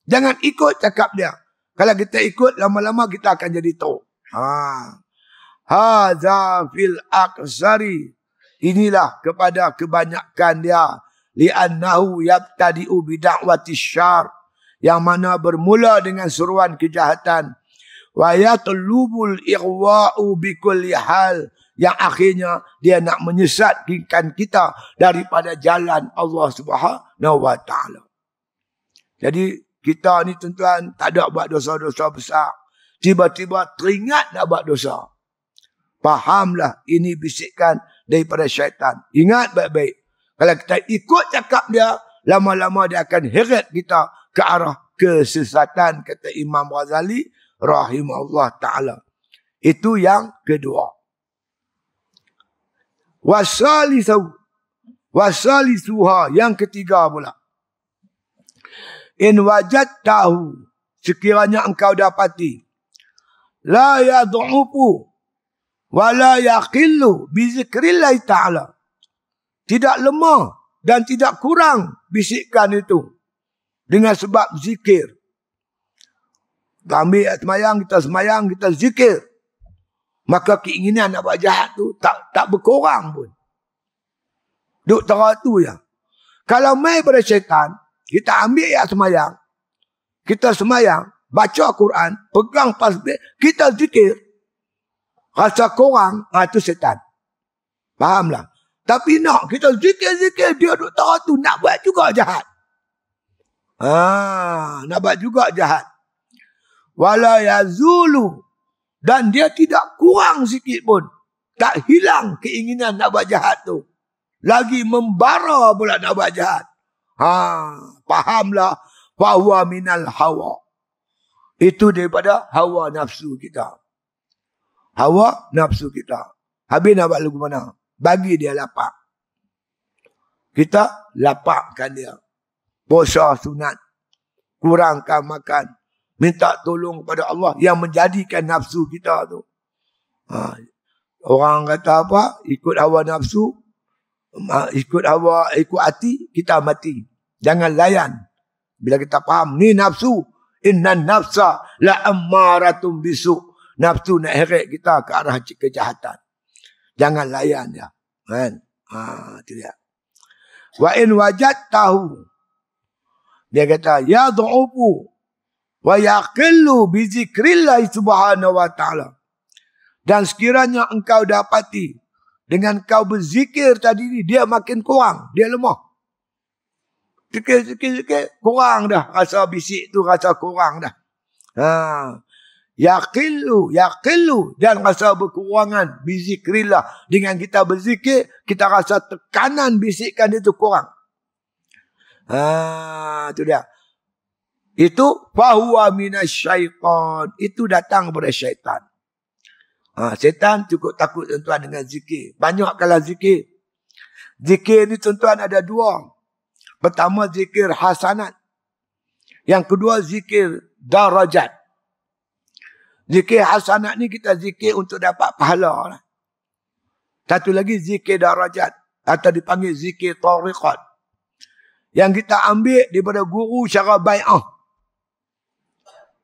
Jangan ikut cakap dia. Kalau kita ikut, lama-lama kita akan jadi teruk. Ha. Hadha aqsari. Inilah kepada kebanyakan dia li'annahu yabtadi'u bidakwati syar yang mana bermula dengan seruan kejahatan wa yatlubul ighwa'u bikulli hal yang akhirnya dia nak menyesatkan kita daripada jalan Allah Subhanahu wa taala. Jadi kita ni tuan-tuan tak ada buat dosa-dosa besar. Tiba-tiba teringat nak buat dosa. Fahamlah ini bisikan daripada syaitan. Ingat baik-baik. Kalau kita ikut cakap dia, lama-lama dia akan heret kita ke arah kesesatan kata Imam Ghazali rahimahullah taala. Itu yang kedua. Wasali wasali suha yang ketiga pula. In wajad tahu sekiranya engkau dapati la yad'ufu wa la yaqillu bi zikrillah taala tidak lemah dan tidak kurang bisikan itu dengan sebab zikir. Kita ambil semayang, kita semayang, kita zikir. Maka keinginan nak buat jahat tu tak tak berkurang pun. Duk terat tu ya. Kalau mai pada syaitan, kita ambil ya semayang. Kita semayang, baca Quran, pegang pasbih, kita zikir. Rasa kurang, itu ha, setan, Fahamlah. Tapi nak kita zikir-zikir dia duk tahu tu nak buat juga jahat. Ha, nak buat juga jahat. Wala yazulu dan dia tidak kurang sikit pun. Tak hilang keinginan nak buat jahat tu. Lagi membara pula nak buat jahat. Ha, fahamlah bahwa minal hawa. Itu daripada hawa nafsu kita. Hawa nafsu kita. Habis nak buat lagu mana? bagi dia lapak, Kita laparkan dia. Puasa sunat. Kurangkan makan. Minta tolong kepada Allah yang menjadikan nafsu kita tu. Ha. Orang kata apa? Ikut hawa nafsu. Ikut hawa, ikut hati. Kita mati. Jangan layan. Bila kita faham. Ni nafsu. Inna nafsa la ammaratum bisu. Nafsu nak heret kita ke arah kejahatan jangan layan dia kan ha tu dia wa in wajad tahu dia kata ya du'ubu wa yaqillu bi zikrillah subhanahu wa taala dan sekiranya engkau dapati dengan kau berzikir tadi ni dia makin kurang dia lemah Sikit-sikit-sikit kurang dah rasa bisik tu rasa kurang dah ha Yaqillu, yaqillu. Dan rasa berkurangan bizikrillah. Dengan kita berzikir, kita rasa tekanan bisikan itu kurang. Ha, itu dia. Itu fahuwa syaitan. Itu datang kepada syaitan. Ha, syaitan cukup takut tuan dengan zikir. Banyak kalah zikir. Zikir ini tuan-tuan ada dua. Pertama zikir hasanat. Yang kedua zikir darajat. Zikir hasanat ni kita zikir untuk dapat pahala. Lah. Satu lagi zikir darajat. Atau dipanggil zikir tariqat. Yang kita ambil daripada guru secara bai'ah.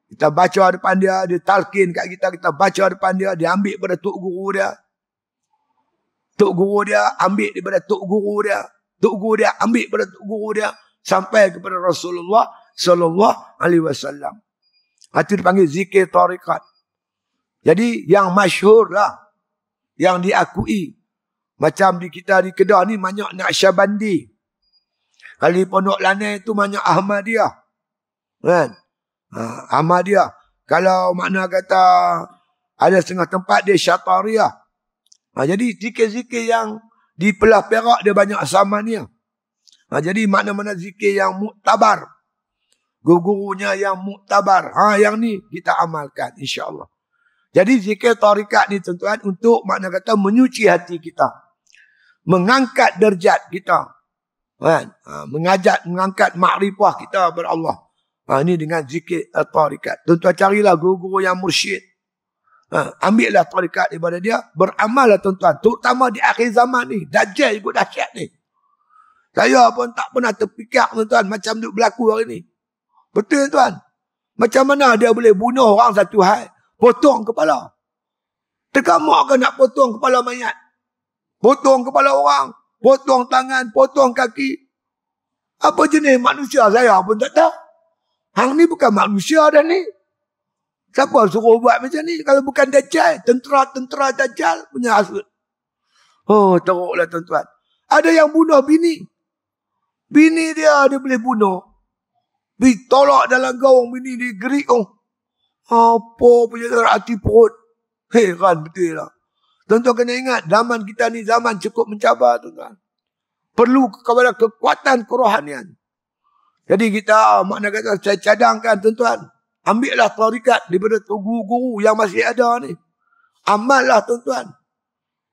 Kita baca depan dia, dia talqin kat kita, kita baca depan dia, dia ambil daripada tok guru dia. Tok guru dia ambil daripada tok guru dia. Tok guru dia ambil daripada tok guru dia sampai kepada Rasulullah sallallahu alaihi wasallam. Itu dipanggil zikir tariqat. Jadi yang masyhur lah. Yang diakui. Macam di kita di Kedah ni banyak nak syabandi. di Pondok Lanai tu banyak Ahmadiyah. Kan? Ha, Ahmadiyah. Kalau makna kata ada setengah tempat dia Syatariyah. Ha, jadi zikir-zikir yang di Pelah Perak dia banyak Samaniyah. Ha, jadi mana-mana zikir yang muktabar. guru yang muktabar. Ha, yang ni kita amalkan insyaAllah. Jadi zikir tarikat ni tuan-tuan untuk makna kata menyuci hati kita. Mengangkat derjat kita. Kan? Ha, mengajak, mengangkat makrifah kita kepada Allah. Ha, ini dengan zikir eh, tarikat. Tuan-tuan carilah guru-guru yang mursyid. Ha, lah tarikat daripada dia. Beramallah tuan-tuan. Terutama di akhir zaman ni. Dajjal juga dahsyat ni. Saya pun tak pernah terfikir tuan-tuan macam duk berlaku hari ni. Betul tuan? Macam mana dia boleh bunuh orang satu hal? potong kepala. Terkamak ke nak potong kepala mayat? Potong kepala orang, potong tangan, potong kaki. Apa jenis manusia saya pun tak tahu. Hang ni bukan manusia dah ni. Siapa suruh buat macam ni? Kalau bukan dajjal, tentera-tentera dajjal punya asut. Oh, teruklah tuan-tuan. Ada yang bunuh bini. Bini dia, dia boleh bunuh. Ditolak dalam gaung bini, digerik. Oh, apa punya hati perut. Heran betul lah. Tuan-tuan kena ingat zaman kita ni zaman cukup mencabar tuan-tuan. Perlu kepada kekuatan kerohanian. Jadi kita ah, makna kata saya cadangkan tuan-tuan. Ambillah tarikat daripada guru-guru yang masih ada ni. Amallah tuan-tuan.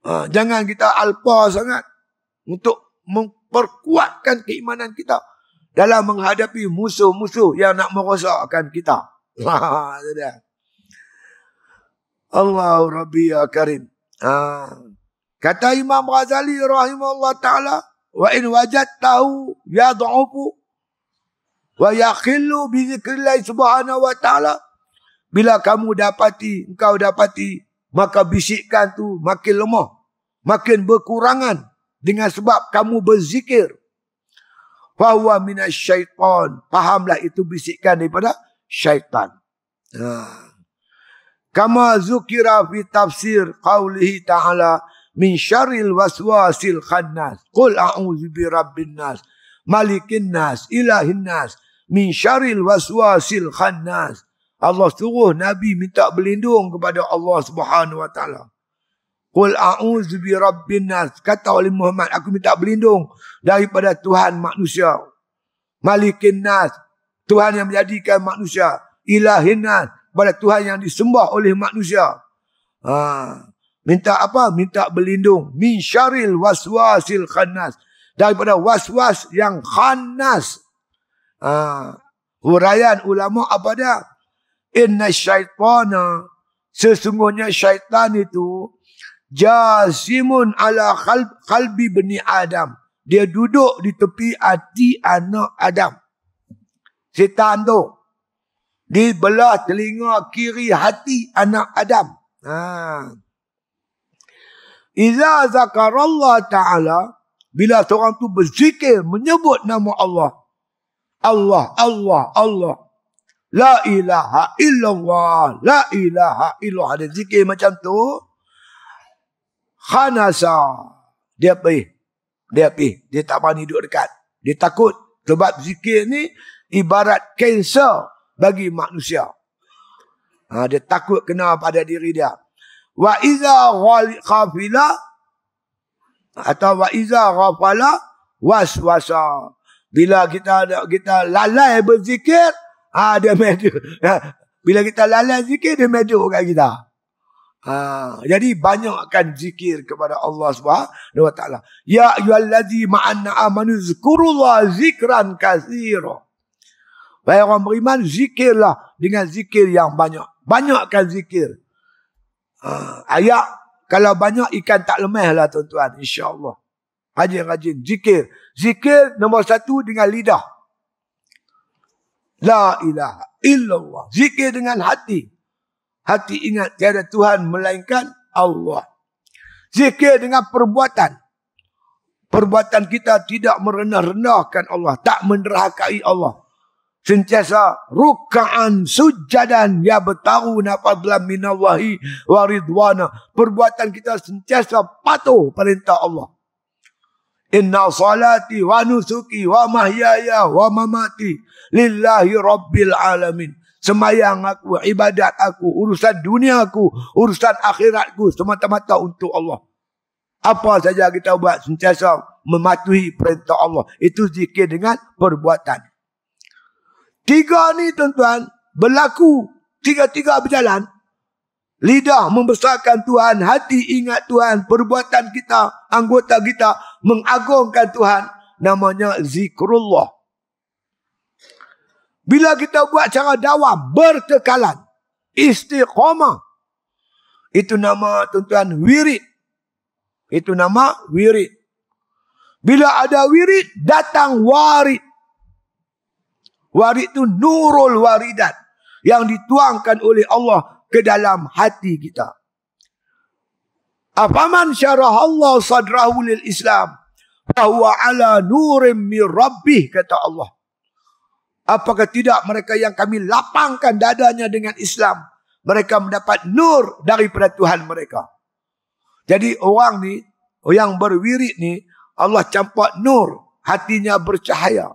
Ha, jangan kita alpa sangat. Untuk memperkuatkan keimanan kita. Dalam menghadapi musuh-musuh yang nak merosakkan Kita. Lah, Allah Rabbi ya Karim. Ha. Kata Imam Ghazali rahimahullah ta'ala. Wa in wajad tahu ya da'ubu. Wa yakillu bizikrillahi subhanahu wa ta'ala. Bila kamu dapati, engkau dapati. Maka bisikkan tu makin lemah. Makin berkurangan. Dengan sebab kamu berzikir. Fahuwa minasyaitan. Fahamlah itu bisikkan daripada syaitan. Ya. Kama zukira fi tafsir qawlihi ta'ala min syaril waswasil khannas. Qul a'udhu bi rabbin nas, malikin nas, ilahin nas, min syaril waswasil khannas. Allah suruh Nabi minta berlindung kepada Allah subhanahu wa ta'ala. Qul a'udhu bi rabbin nas. Kata oleh Muhammad, aku minta berlindung daripada Tuhan manusia. Malikin nas, Tuhan yang menjadikan manusia. Ilahina pada Tuhan yang disembah oleh manusia. Ha. Minta apa? Minta berlindung. Min syaril waswasil khanas. Daripada waswas yang khanas. Ha. Huraian ulama apa dia? Inna syaitana. Sesungguhnya syaitan itu. Jasimun ala kalbi bani Adam. Dia duduk di tepi hati anak Adam. Syaitan tu. Di belah telinga kiri hati anak Adam. Ha. Iza zakarallah ta'ala. Bila seorang tu berzikir menyebut nama Allah. Allah, Allah, Allah. La ilaha illallah. La ilaha illallah. Ada zikir macam tu. Khanasa. Dia pergi. Dia pergi. Dia tak berani duduk dekat. Dia takut. Sebab zikir ni ibarat kanser bagi manusia. Ha, dia takut kena pada diri dia. Wa iza ghafila atau wa iza ghafala waswasa. Bila kita kita lalai berzikir, ha, dia medu. Ha, bila kita lalai zikir, dia medu kat kita. Ha, jadi akan zikir kepada Allah Subhanahu Wa Taala. Ya ayyuhallazi ma'anna amanu zikrullah zikran katsiran. Wahai orang beriman, zikirlah dengan zikir yang banyak. Banyakkan zikir. Ha, ayat, kalau banyak ikan tak lemah lah tuan-tuan. InsyaAllah. Rajin-rajin. Zikir. Zikir nombor satu dengan lidah. La ilaha illallah. Zikir dengan hati. Hati ingat tiada Tuhan melainkan Allah. Zikir dengan perbuatan. Perbuatan kita tidak merenah-renahkan Allah. Tak menderhakai Allah sentiasa rukaan sujadan ya bertahu nafadlam minallahi waridwana perbuatan kita sentiasa patuh perintah Allah inna salati wa nusuki wa mahyaya wa mamati lillahi rabbil alamin semayang aku ibadat aku urusan dunia aku urusan akhiratku semata-mata untuk Allah apa saja kita buat sentiasa mematuhi perintah Allah itu zikir dengan perbuatan Tiga ni tuan-tuan berlaku tiga-tiga berjalan. Lidah membesarkan Tuhan, hati ingat Tuhan, perbuatan kita, anggota kita mengagungkan Tuhan. Namanya zikrullah. Bila kita buat cara dawam, berkekalan, istiqamah. Itu nama tuan-tuan wirid. Itu nama wirid. Bila ada wirid, datang warid. Warid itu nurul waridat yang dituangkan oleh Allah ke dalam hati kita. Afaman syarah Allah sadrahu lil Islam bahwa ala nurim mir kata Allah. Apakah tidak mereka yang kami lapangkan dadanya dengan Islam mereka mendapat nur daripada Tuhan mereka. Jadi orang ni yang berwirid ni Allah campak nur hatinya bercahaya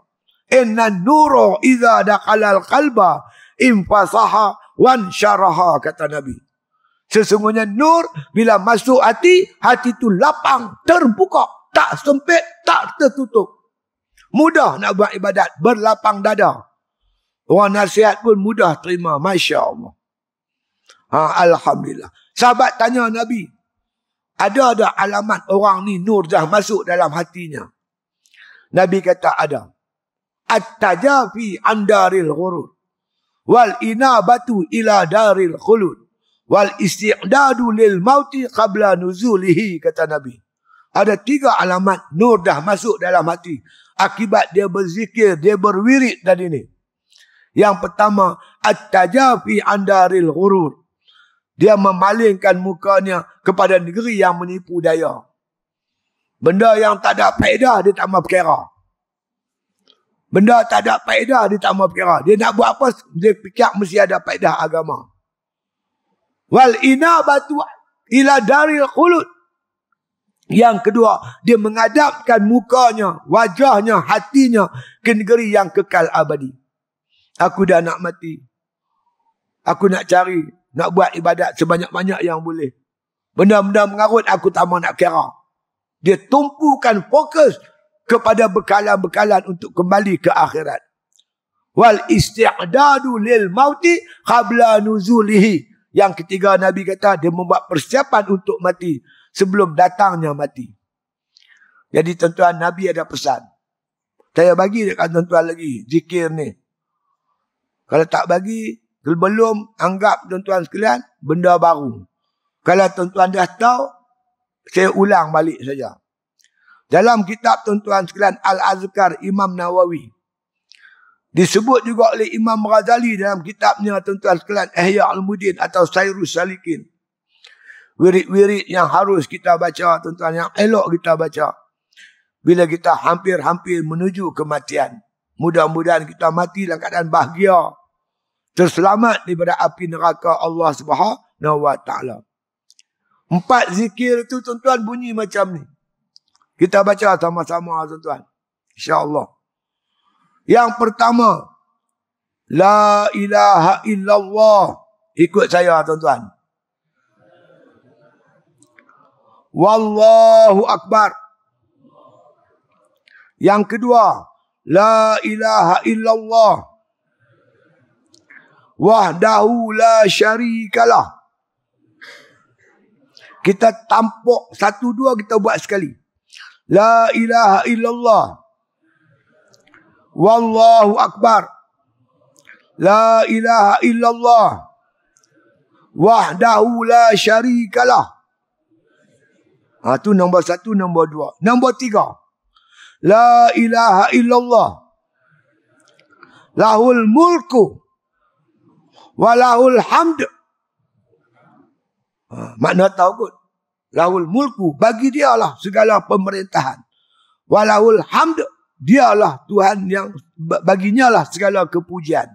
inna nuru idza daqala al-qalba infasaha wan syaraha kata nabi sesungguhnya nur bila masuk hati hati itu lapang terbuka tak sempit tak tertutup mudah nak buat ibadat berlapang dada orang nasihat pun mudah terima masya-Allah ha, alhamdulillah sahabat tanya nabi ada ada alamat orang ni nur dah masuk dalam hatinya nabi kata ada at-tajafi andaril daril ghurur wal inabatu ila daril khulud wal isti'dadu lil mauti qabla nuzulihi kata nabi ada tiga alamat nur dah masuk dalam hati akibat dia berzikir dia berwirid tadi ni yang pertama at-tajafi andaril daril ghurur dia memalingkan mukanya kepada negeri yang menipu daya benda yang tak ada faedah dia tak mau perkara Benda tak ada faedah dia tak mau fikir. Dia nak buat apa dia fikir mesti ada faedah agama. Wal inabatu ila daril khulud. Yang kedua, dia mengadapkan mukanya, wajahnya, hatinya ke negeri yang kekal abadi. Aku dah nak mati. Aku nak cari, nak buat ibadat sebanyak-banyak yang boleh. Benda-benda mengarut aku tak mau nak kira. Dia tumpukan fokus kepada bekalan-bekalan untuk kembali ke akhirat. Wal isti'adadu lil mauti khabla nuzulihi. Yang ketiga Nabi kata dia membuat persiapan untuk mati sebelum datangnya mati. Jadi tuan-tuan Nabi ada pesan. Saya bagi dekat tuan-tuan lagi zikir ni. Kalau tak bagi, belum anggap tuan-tuan sekalian benda baru. Kalau tuan-tuan dah tahu, saya ulang balik saja. Dalam kitab tuan-tuan sekalian Al-Azkar Imam Nawawi. Disebut juga oleh Imam Ghazali dalam kitabnya tuan-tuan sekalian Ihya Al-Mudin atau Sayyidus Salikin. Wirid-wirid yang harus kita baca tuan-tuan yang elok kita baca. Bila kita hampir-hampir menuju kematian. Mudah-mudahan kita mati dalam keadaan bahagia. Terselamat daripada api neraka Allah Subhanahu Wa Taala. Empat zikir itu tuan-tuan bunyi macam ni. Kita baca sama-sama tuan-tuan. Allah. Yang pertama. La ilaha illallah. Ikut saya tuan-tuan. Wallahu akbar. Yang kedua. La ilaha illallah. Wahdahu la syarikalah. Kita tampuk satu dua kita buat sekali. La ilaha illallah. Wallahu akbar. La ilaha illallah. Wahdahu la syarikalah. Ha, tu nombor satu, nombor dua. Nombor tiga. La ilaha illallah. Lahul mulku. Walahul hamd. Ha, makna tahu kot lahul mulku bagi dialah segala pemerintahan walahul hamd dialah Tuhan yang baginya lah segala kepujian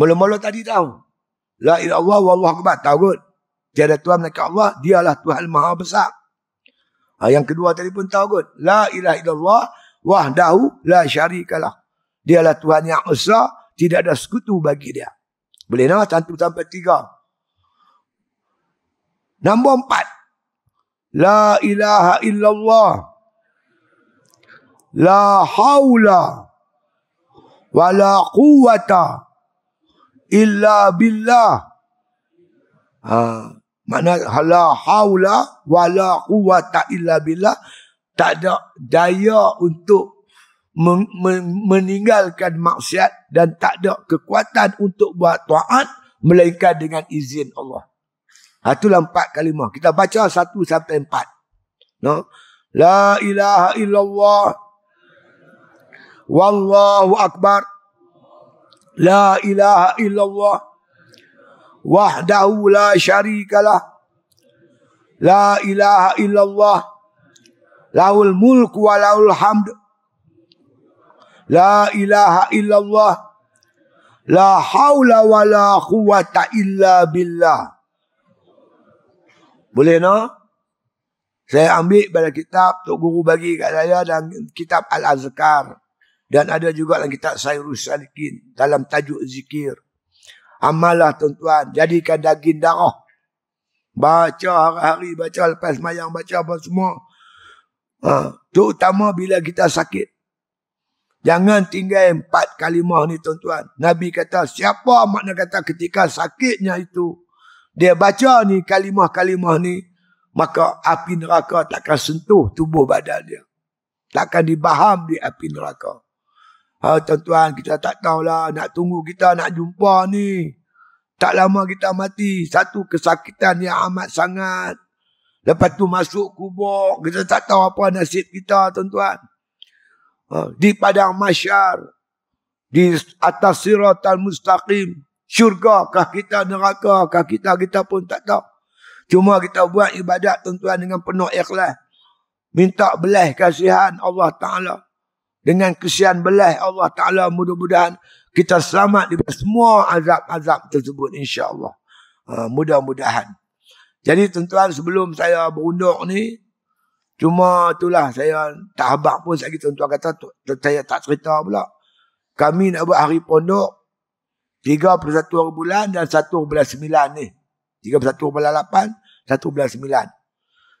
mula-mula tadi tahu la ilaha illallah wallahu akbar tahu tiada tuhan melainkan Allah dialah Tuhan maha besar ha, yang kedua tadi pun tahu kot la ilaha illallah wahdahu la syarikalah dialah Tuhan yang esa tidak ada sekutu bagi dia boleh nak tentu sampai tiga Nombor empat. لا إله إلا الله لا حول ولا قوة إلا بالله ها mana la haula wala quwata illa billah tak ada daya untuk meninggalkan maksiat dan tak ada kekuatan untuk buat taat melainkan dengan izin Allah Ha, itulah empat kalimah. Kita baca satu sampai empat. No? La ilaha illallah. Wallahu akbar. La ilaha illallah. Wahdahu la syarikalah. La ilaha illallah. Laul mulku wa laul hamd. La ilaha illallah. La hawla wa la quwata illa billah. Boleh no? Saya ambil pada kitab Tok Guru bagi kat saya dan kitab Al-Azkar. Dan ada juga dalam kitab Sayyidus Salikin dalam tajuk zikir. Amalah tuan-tuan. Jadikan daging darah. Baca hari-hari, baca lepas mayang, baca apa semua. Ha, terutama bila kita sakit. Jangan tinggal empat kalimah ni tuan-tuan. Nabi kata siapa makna kata ketika sakitnya itu dia baca ni kalimah-kalimah ni maka api neraka takkan sentuh tubuh badan dia takkan dibaham di api neraka ha tuan-tuan kita tak tahulah nak tunggu kita nak jumpa ni tak lama kita mati satu kesakitan yang amat sangat lepas tu masuk kubur kita tak tahu apa nasib kita tuan-tuan ha, di padang masyar di atas siratal mustaqim syurga kah kita neraka kah kita kita pun tak tahu cuma kita buat ibadat tuan-tuan dengan penuh ikhlas minta belah kasihan Allah taala dengan kesian belah Allah taala mudah-mudahan kita selamat daripada semua azab-azab tersebut insya-Allah ha, mudah-mudahan jadi tuan-tuan sebelum saya berunduk ni cuma itulah saya tak habaq pun saya tuan-tuan kata saya tak cerita pula kami nak buat hari pondok Tiga 31 hari bulan dan satu belas 119 ni. 31 bulan belas sembilan.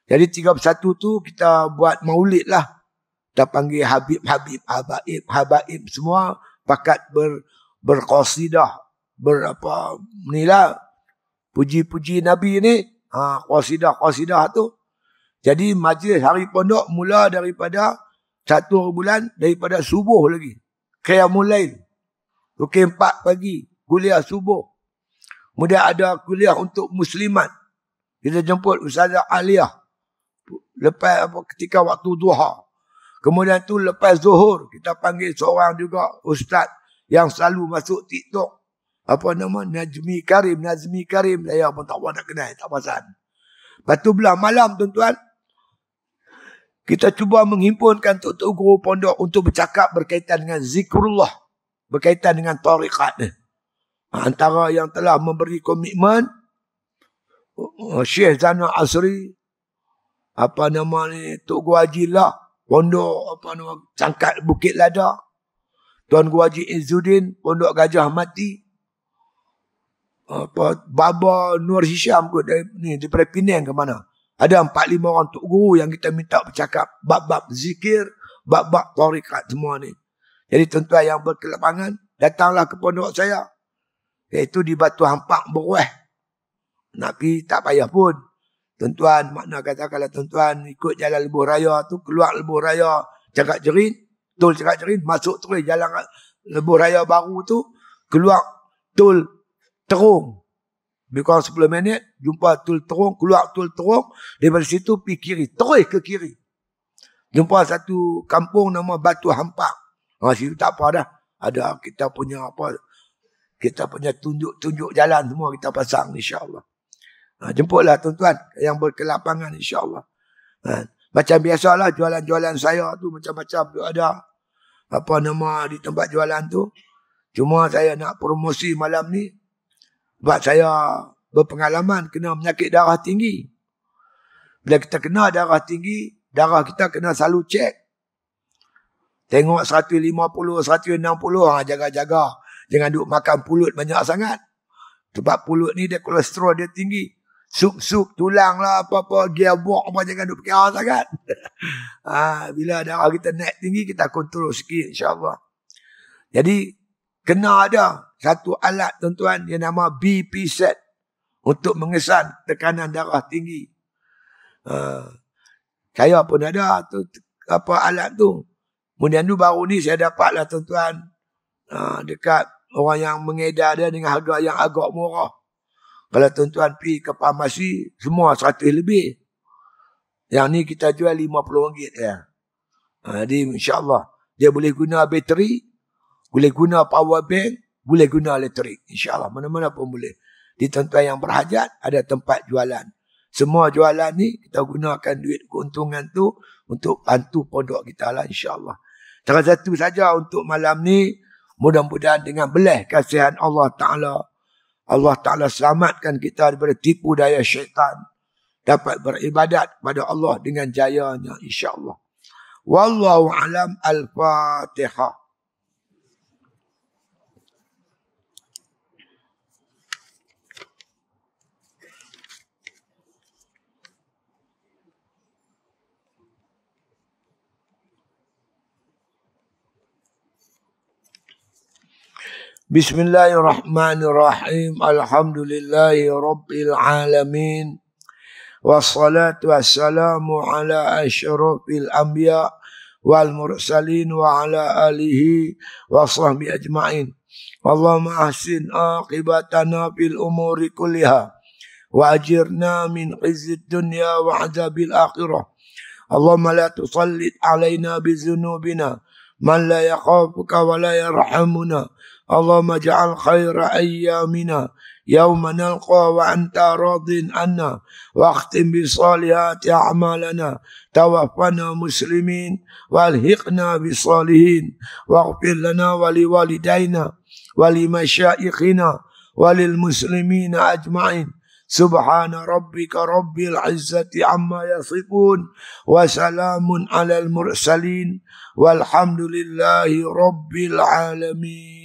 Jadi tiga per satu tu kita buat maulid lah. Kita panggil Habib, Habib, Habaib, Habaib semua pakat ber, berkosidah. Berapa, inilah puji-puji Nabi ni. Ha, kosidah, kosidah tu. Jadi majlis hari pondok mula daripada satu bulan daripada subuh lagi. Kaya mulai. Pukul empat pagi kuliah subuh. Kemudian ada kuliah untuk Musliman. Kita jemput Ustazah Aliyah. Lepas apa, ketika waktu duha. Kemudian tu lepas zuhur. Kita panggil seorang juga Ustaz. Yang selalu masuk TikTok. Apa nama? Najmi Karim. Najmi Karim. Saya pun tak nak kenal. Tak pasal. Lepas tu belah malam tuan-tuan. Kita cuba menghimpunkan Tok Tok Guru Pondok. Untuk bercakap berkaitan dengan zikrullah. Berkaitan dengan tarikat ni antara yang telah memberi komitmen eh, Syekh Zana Asri apa nama ni Tok Guaji lah pondok apa nama cangkat Bukit Lada Tuan Guaji Izzuddin pondok Gajah Mati apa Baba Nur Hisham kot dari ni daripada Penang ke mana ada empat lima orang Tok Guru yang kita minta bercakap bab-bab zikir bab-bab tarikat semua ni jadi tuan-tuan yang berkelepangan datanglah ke pondok saya Iaitu di Batu Hampak Beruah. Nabi tak payah pun. Tuan-tuan, makna kata kalau tuan-tuan ikut jalan lebuh raya tu, keluar lebuh raya cakap jerin, tol cakap jerin, masuk terus jalan lebuh raya baru tu, keluar tol terung. Lebih kurang 10 minit, jumpa tol terung, keluar tol terung, daripada situ pergi kiri, terus ke kiri. Jumpa satu kampung nama Batu Hampak. Ha, situ tak apa dah. Ada kita punya apa, uh, kita punya tunjuk-tunjuk jalan semua kita pasang insyaallah. Ha jemputlah tuan-tuan yang berkelapangan insyaallah. Ha macam biasalah jualan-jualan saya tu macam-macam tu ada apa nama di tempat jualan tu. Cuma saya nak promosi malam ni sebab saya berpengalaman kena penyakit darah tinggi. Bila kita kena darah tinggi, darah kita kena selalu cek. Tengok 150, 160, ha, jaga-jaga. Jangan duk makan pulut banyak sangat. Sebab pulut ni dia kolesterol dia tinggi. Sup-sup tulang lah apa-apa. Gearbox apa jangan duk pekerja sangat. ha, bila darah kita naik tinggi kita kontrol sikit insyaAllah. Jadi kena ada satu alat tuan-tuan yang nama BP set. Untuk mengesan tekanan darah tinggi. Uh, saya pun ada tu apa alat tu. Kemudian tu baru ni saya dapatlah tuan-tuan ha, dekat orang yang mengedar dia dengan harga yang agak murah. Kalau tuan-tuan pergi ke farmasi, semua 100 lebih. Yang ni kita jual lima puluh ringgit ya. Ha, jadi insyaAllah dia boleh guna bateri, boleh guna power bank, boleh guna elektrik. InsyaAllah mana-mana pun boleh. Di tuan-tuan yang berhajat ada tempat jualan. Semua jualan ni kita gunakan duit keuntungan tu untuk bantu produk kita lah insyaAllah. Terus satu saja untuk malam ni. Mudah-mudahan dengan belah kasihan Allah Ta'ala. Allah Ta'ala selamatkan kita daripada tipu daya syaitan. Dapat beribadat kepada Allah dengan jayanya insyaAllah. Wallahu alam al-fatihah. بسم الله الرحمن الرحيم الحمد لله رب العالمين والصلاة والسلام على أشرف الأنبياء والمرسلين وعلى آله وصحبه أجمعين اللهم أحسن عاقبتنا في الأمور كلها وأجرنا من خزي الدنيا وعذاب الآخرة اللهم لا تسلط علينا بذنوبنا من لا يخافك ولا يرحمنا اللهم اجعل خير أيامنا يوم نلقى وأنت راض عنا واختم بصالحات أعمالنا توفنا مسلمين والحقنا بالصالحين واغفر لنا ولوالدينا ولمشائخنا وللمسلمين أجمعين سبحان ربك رب العزة عما يصفون وسلام على المرسلين والحمد لله رب العالمين